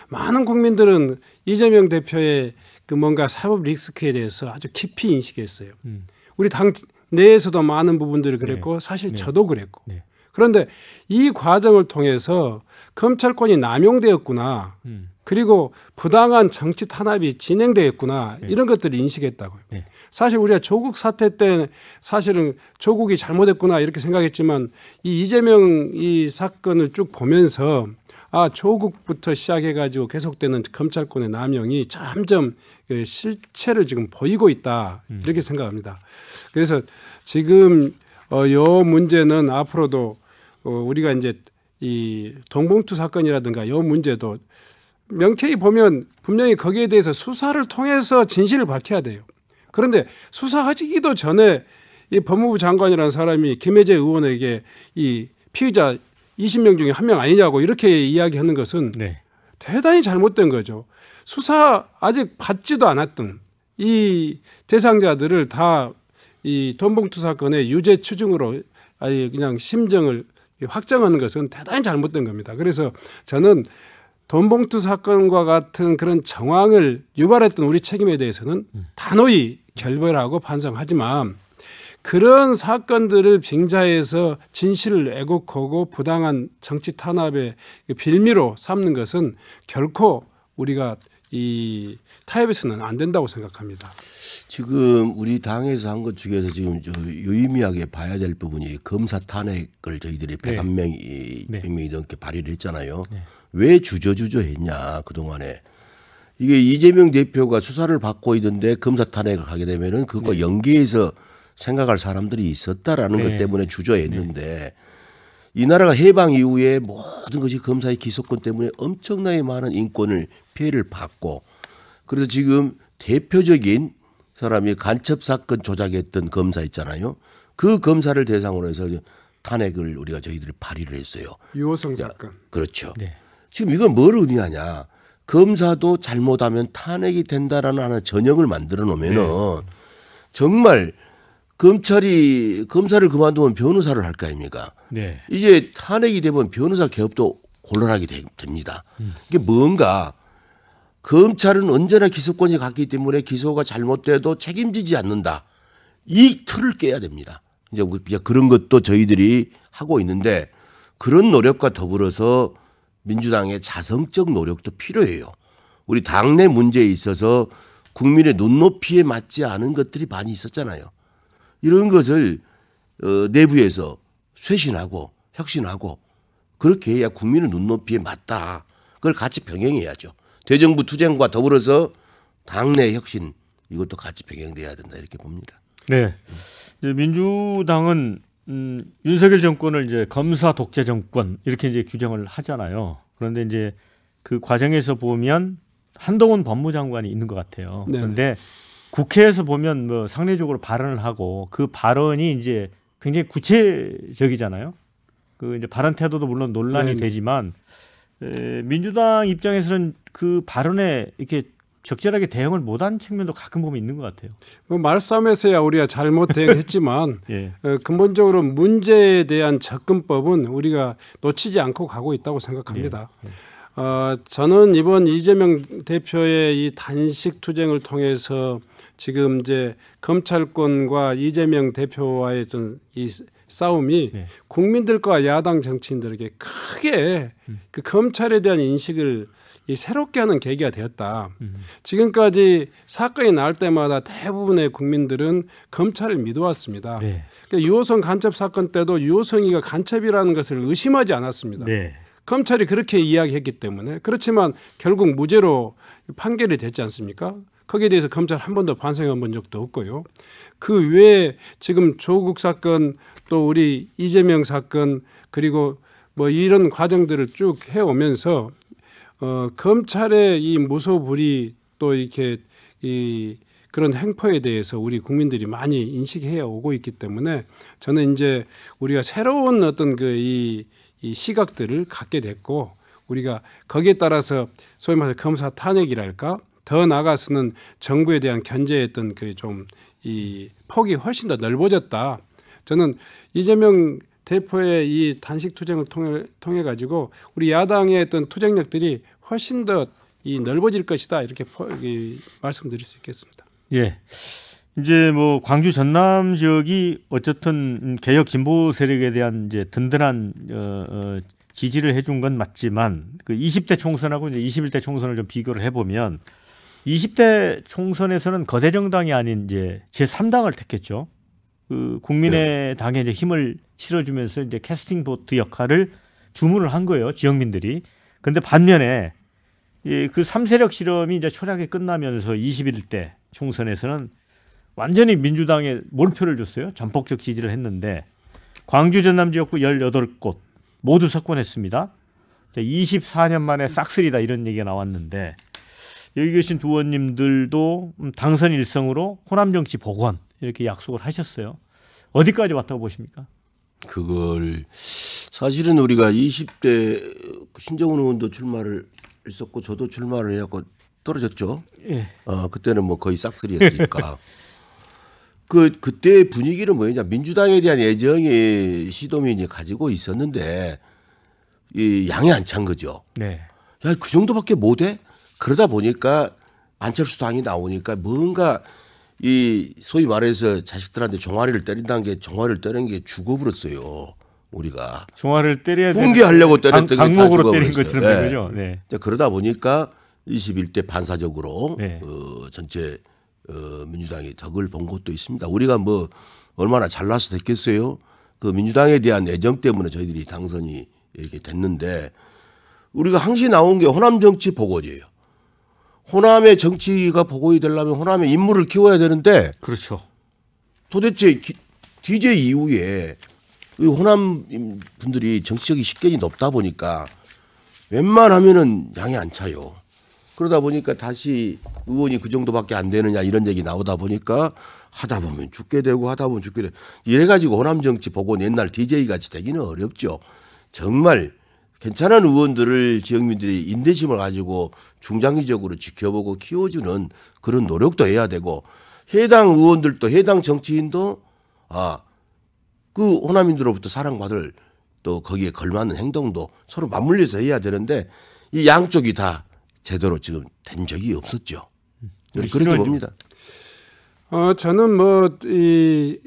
많은 국민들은 이재명 대표의 그 뭔가 사법 리스크에 대해서 아주 깊이 인식했어요. 음. 우리 당 내에서도 많은 부분들이 그랬고 네. 사실 네. 저도 그랬고. 네. 그런데 이 과정을 통해서 검찰권이 남용되었구나. 음. 그리고 부당한 정치 탄압이 진행되었구나 네. 이런 것들을 인식했다고요. 네. 사실 우리가 조국 사태 때 사실은 조국이 잘못했구나 이렇게 생각했지만 이 이재명 이 사건을 쭉 보면서 아 조국부터 시작해가지고 계속되는 검찰권의 남용이 점점 그 실체를 지금 보이고 있다 음. 이렇게 생각합니다. 그래서 지금 어, 요 문제는 앞으로도 어, 우리가 이제 이 동봉투 사건이라든가 여 문제도 명쾌히 보면 분명히 거기에 대해서 수사를 통해서 진실을 밝혀야 돼요. 그런데 수사하기도 전에 이 법무부 장관이라는 사람이 김혜재 의원에게 이 피의자 20명 중에 한 명 아니냐고 이렇게 이야기하는 것은 네. 대단히 잘못된 거죠. 수사 아직 받지도 않았던 이 대상자들을 다이 돈봉투 사건의 유죄 추정으로 아예 그냥 심정을 확정하는 것은 대단히 잘못된 겁니다. 그래서 저는 돈봉투 사건과 같은 그런 정황을 유발했던 우리 책임에 대해서는 음. 단호히 결별하고 반성하지만 그런 사건들을 빙자해서 진실을 애곡하고 부당한 정치 탄압의 빌미로 삼는 것은 결코 우리가 이 타협에서는 안 된다고 생각합니다. 지금 우리 당에서 한 것 중에서 지금 유의미하게 봐야 될 부분이 검사 탄핵을 저희들이 101명이 네. 100명이 넘게 발의를 했잖아요. 네. 왜 주저주저 했냐 그동안에 이게 이재명 대표가 수사를 받고 있는데 검사 탄핵을 하게 되면은 그거 네. 연계해서 생각할 사람들이 있었다라는 네. 것 때문에 주저했는데 네. 이 나라가 해방 이후에 모든 것이 검사의 기소권 때문에 엄청나게 많은 인권을 피해를 받고 그래서 지금 대표적인 사람이 간첩 사건 조작했던 검사 있잖아요. 그 검사를 대상으로 해서 탄핵을 우리가 저희들이 발의를 했어요. 유호성 사건. 그렇죠. 네. 지금 이건 뭘 의미하냐? 검사도 잘못하면 탄핵이 된다라는 하나 전형을 만들어 놓으면은 네. 정말 검찰이 검사를 그만두면 변호사를 할 거 아닙니까? 네. 이제 탄핵이 되면 변호사 개업도 곤란하게 됩니다. 음. 이게 뭔가 검찰은 언제나 기소권이 갔기 때문에 기소가 잘못돼도 책임지지 않는다. 이 틀을 깨야 됩니다. 이제 그런 것도 저희들이 하고 있는데 그런 노력과 더불어서 민주당의 자성적 노력도 필요해요. 우리 당내 문제에 있어서 국민의 눈높이에 맞지 않은 것들이 많이 있었잖아요. 이런 것을 어, 내부에서 쇄신하고 혁신하고 그렇게 해야 국민의 눈높이에 맞다. 그걸 같이 병행해야죠. 대정부 투쟁과 더불어서 당내 혁신 이것도 같이 병행돼야 된다 이렇게 봅니다. 네. 이제 민주당은 음, 윤석열 정권을 이제 검사 독재 정권 이렇게 이제 규정을 하잖아요. 그런데 이제 그 과정에서 보면 한동훈 법무장관이 있는 것 같아요. 네 그런데 국회에서 보면 뭐 상례적으로 발언을 하고 그 발언이 이제 굉장히 구체적이잖아요. 그 이제 발언 태도도 물론 논란이 네 되지만 에, 민주당 입장에서는 그 발언에 이렇게 적절하게 대응을 못한 측면도 가끔 보면 있는 것 같아요. 그 말싸움에서야 우리가 잘못 대응했지만 예. 근본적으로 문제에 대한 접근법은 우리가 놓치지 않고 가고 있다고 생각합니다. 예. 예. 어, 저는 이번 이재명 대표의 이 단식 투쟁을 통해서 지금 이제 검찰권과 이재명 대표와의 전이 싸움이 네. 국민들과 야당 정치인들에게 크게 음. 그 검찰에 대한 인식을 이 새롭게 하는 계기가 되었다. 음. 지금까지 사건이 나 때마다 대부분의 국민들은 검찰을 믿어왔습니다. 네. 그러니까 유호성 간첩 사건 때도 유호성이가 간첩이라는 것을 의심하지 않았습니다. 네. 검찰이 그렇게 이야기했기 때문에 그렇지만 결국 무죄로 판결이 됐지 않습니까? 거기에 대해서 검찰 한 번도 반성해 적도 없고요. 그 외에 지금 조국 사건 또 우리 이재명 사건 그리고 뭐 이런 과정들을 쭉 해오면서 어, 검찰의 이 무소불위 또 이렇게 이 그런 행포에 대해서 우리 국민들이 많이 인식해 오고 있기 때문에 저는 이제 우리가 새로운 어떤 그 이 이 시각들을 갖게 됐고 우리가 거기에 따라서 소위 말해서 검사 탄핵이랄까 더 나아가서는 정부에 대한 견제했던 그 좀 이 폭이 훨씬 더 넓어졌다. 저는 이재명 대표의 이 단식 투쟁을 통해, 통해 가지고 우리 야당의 어떤 투쟁력들이 훨씬 더 이 넓어질 것이다 이렇게 포, 이, 말씀드릴 수 있겠습니다. 예. 이제 뭐 광주 전남 지역이 어쨌든 개혁 진보 세력에 대한 이제 든든한 어, 어, 지지를 해준 건 맞지만 그 20대 총선하고 이제 21대 총선을 좀 비교를 해보면 20대 총선에서는 거대 정당이 아닌 이제 제3당을 택했죠. 그 국민의당에 네. 이제 힘을 실어주면서 이제 캐스팅 보트 역할을 주문을 한 거예요 지역민들이. 근데 반면에 그 삼세력 실험이 이제 초략이 끝나면서 21대 총선에서는 완전히 민주당에 몰표를 줬어요. 전폭적 지지를 했는데 광주 전남 지역구 18곳 모두 석권했습니다. 24년 만에 싹쓸이다 이런 얘기가 나왔는데 여기 계신 두 의원님들도 음, 당선 일성으로 호남 정치 복원 이렇게 약속을 하셨어요. 어디까지 왔다고 보십니까? 그걸 사실은 우리가 20대 신정훈 의원도 출마를 했었고 저도 출마를 해갖고 떨어졌죠. 예. 어, 그때는 뭐 거의 싹쓸이였으니까. 그 그때 분위기는 뭐냐 민주당에 대한 애정이 시도민이 가지고 있었는데 이 양이 안 찬 거죠. 네. 야그 정도밖에 못해? 그러다 보니까 안철수 당이 나오니까 뭔가 이 소위 말해서 자식들한테 종아리를 때린다는 게 종아리를 때리는게 죽어버렸어요. 우리가 종아리를 때려야 공개하려고 때렸던 강목으로 때린 것처럼 예. 네. 그죠. 네. 그러다 보니까 21대 반사적으로 네. 어, 전체 어, 민주당이 덕을 본 것도 있습니다. 우리가 뭐 얼마나 잘나서 됐겠어요. 그 민주당에 대한 애정 때문에 저희들이 당선이 이렇게 됐는데 우리가 항시 나온 게 호남 정치 보궐이에요. 호남의 정치가 보고이 되려면 호남의 인물을 키워야 되는데 그렇죠. 도대체 기, DJ 이후에 호남 분들이 정치적인 식견이 높다 보니까 웬만하면은 양이 안 차요. 그러다 보니까 다시 의원이 그 정도밖에 안 되느냐 이런 얘기 나오다 보니까 하다 보면 죽게 되고 하다 보면 죽게 되고 이래가지고 호남 정치 보고 옛날 DJ 같이 되기는 어렵죠. 정말 괜찮은 의원들을 지역민들이 인내심을 가지고 중장기적으로 지켜보고 키워주는 그런 노력도 해야 되고 해당 의원들도 해당 정치인도 아 그 호남인들로부터 사랑받을 또 거기에 걸맞는 행동도 서로 맞물려서 해야 되는데 이 양쪽이 다 제대로 지금 된 적이 없었죠. 저는 그렇게 봅니다. 어 저는 뭐이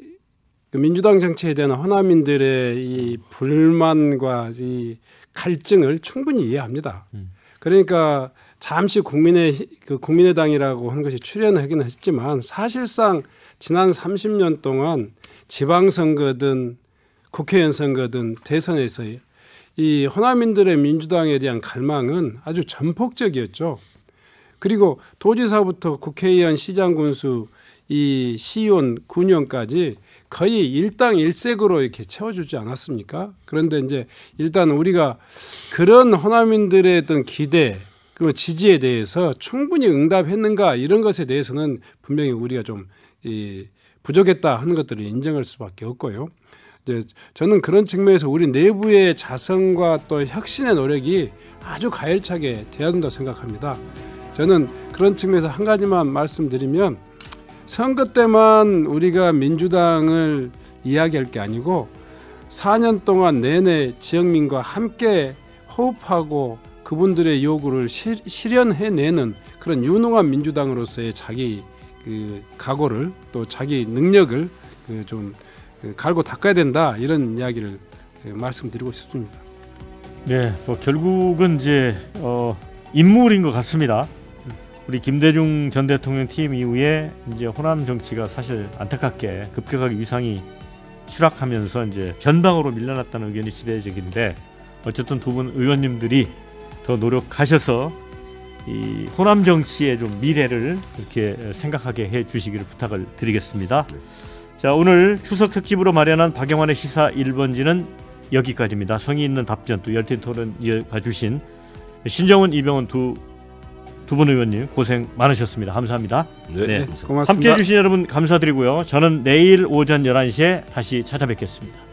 민주당 정치에 대한 호남인들의 이 불만과 이 갈증을 충분히 이해합니다. 음. 그러니까 잠시 국민의 그 국민의당이라고 하 것이 출연하기 했지만 사실상 지난 30년 동안 지방선거든 국회의원 선거든 대선에서이 호남인들의 민주당에 대한 갈망은 아주 전폭적이었죠. 그리고 도지사부터 국회의원, 시장 군수, 이 시의원, 군의원까지 거의 일당일색으로 이렇게 채워주지 않았습니까? 그런데 이제 일단 우리가 그런 호남인들의 어떤 기대 그 지지에 대해서 충분히 응답했는가 이런 것에 대해서는 분명히 우리가 좀이 부족했다 하는 것들을 인정할 수밖에 없고요. 이제 저는 그런 측면에서 우리 내부의 자성과 또 혁신의 노력이 아주 가열차게 돼야 된다 생각합니다. 저는 그런 측면에서 한 가지만 말씀드리면 선거 때만 우리가 민주당을 이야기할 게 아니고 4년 동안 내내 지역민과 함께 호흡하고 그분들의 요구를 실, 현해내는 그런 유능한 민주당으로서의 자기 그 각오를 또 자기 능력을 그좀 갈고 닦아야 된다 이런 이야기를 말씀드리고 싶습니다. 네, 뭐 결국은 이제 어, 인물인 것 같습니다. 우리 김대중 전 대통령 팀 이후에 이제 호남 정치가 사실 안타깝게 급격하게 위상이 추락하면서 이제 변방으로 밀려났다는 의견이 지배적인데 어쨌든 두 분 의원님들이 더 노력하셔서 이 호남 정치의 좀 미래를 이렇게 생각하게 해 주시기를 부탁을 드리겠습니다. 네. 자 오늘 추석 특집으로 마련한 박영환의 시사 1번지는 여기까지입니다. 성의 있는 답변 또 열띤 토론 이어가 주신 신정훈 이병헌 두 두분 의원님 고생 많으셨습니다. 감사합니다. 네, 네. 고맙습니다. 함께해 주신 여러분 감사드리고요. 저는 내일 오전 11시에 다시 찾아뵙겠습니다.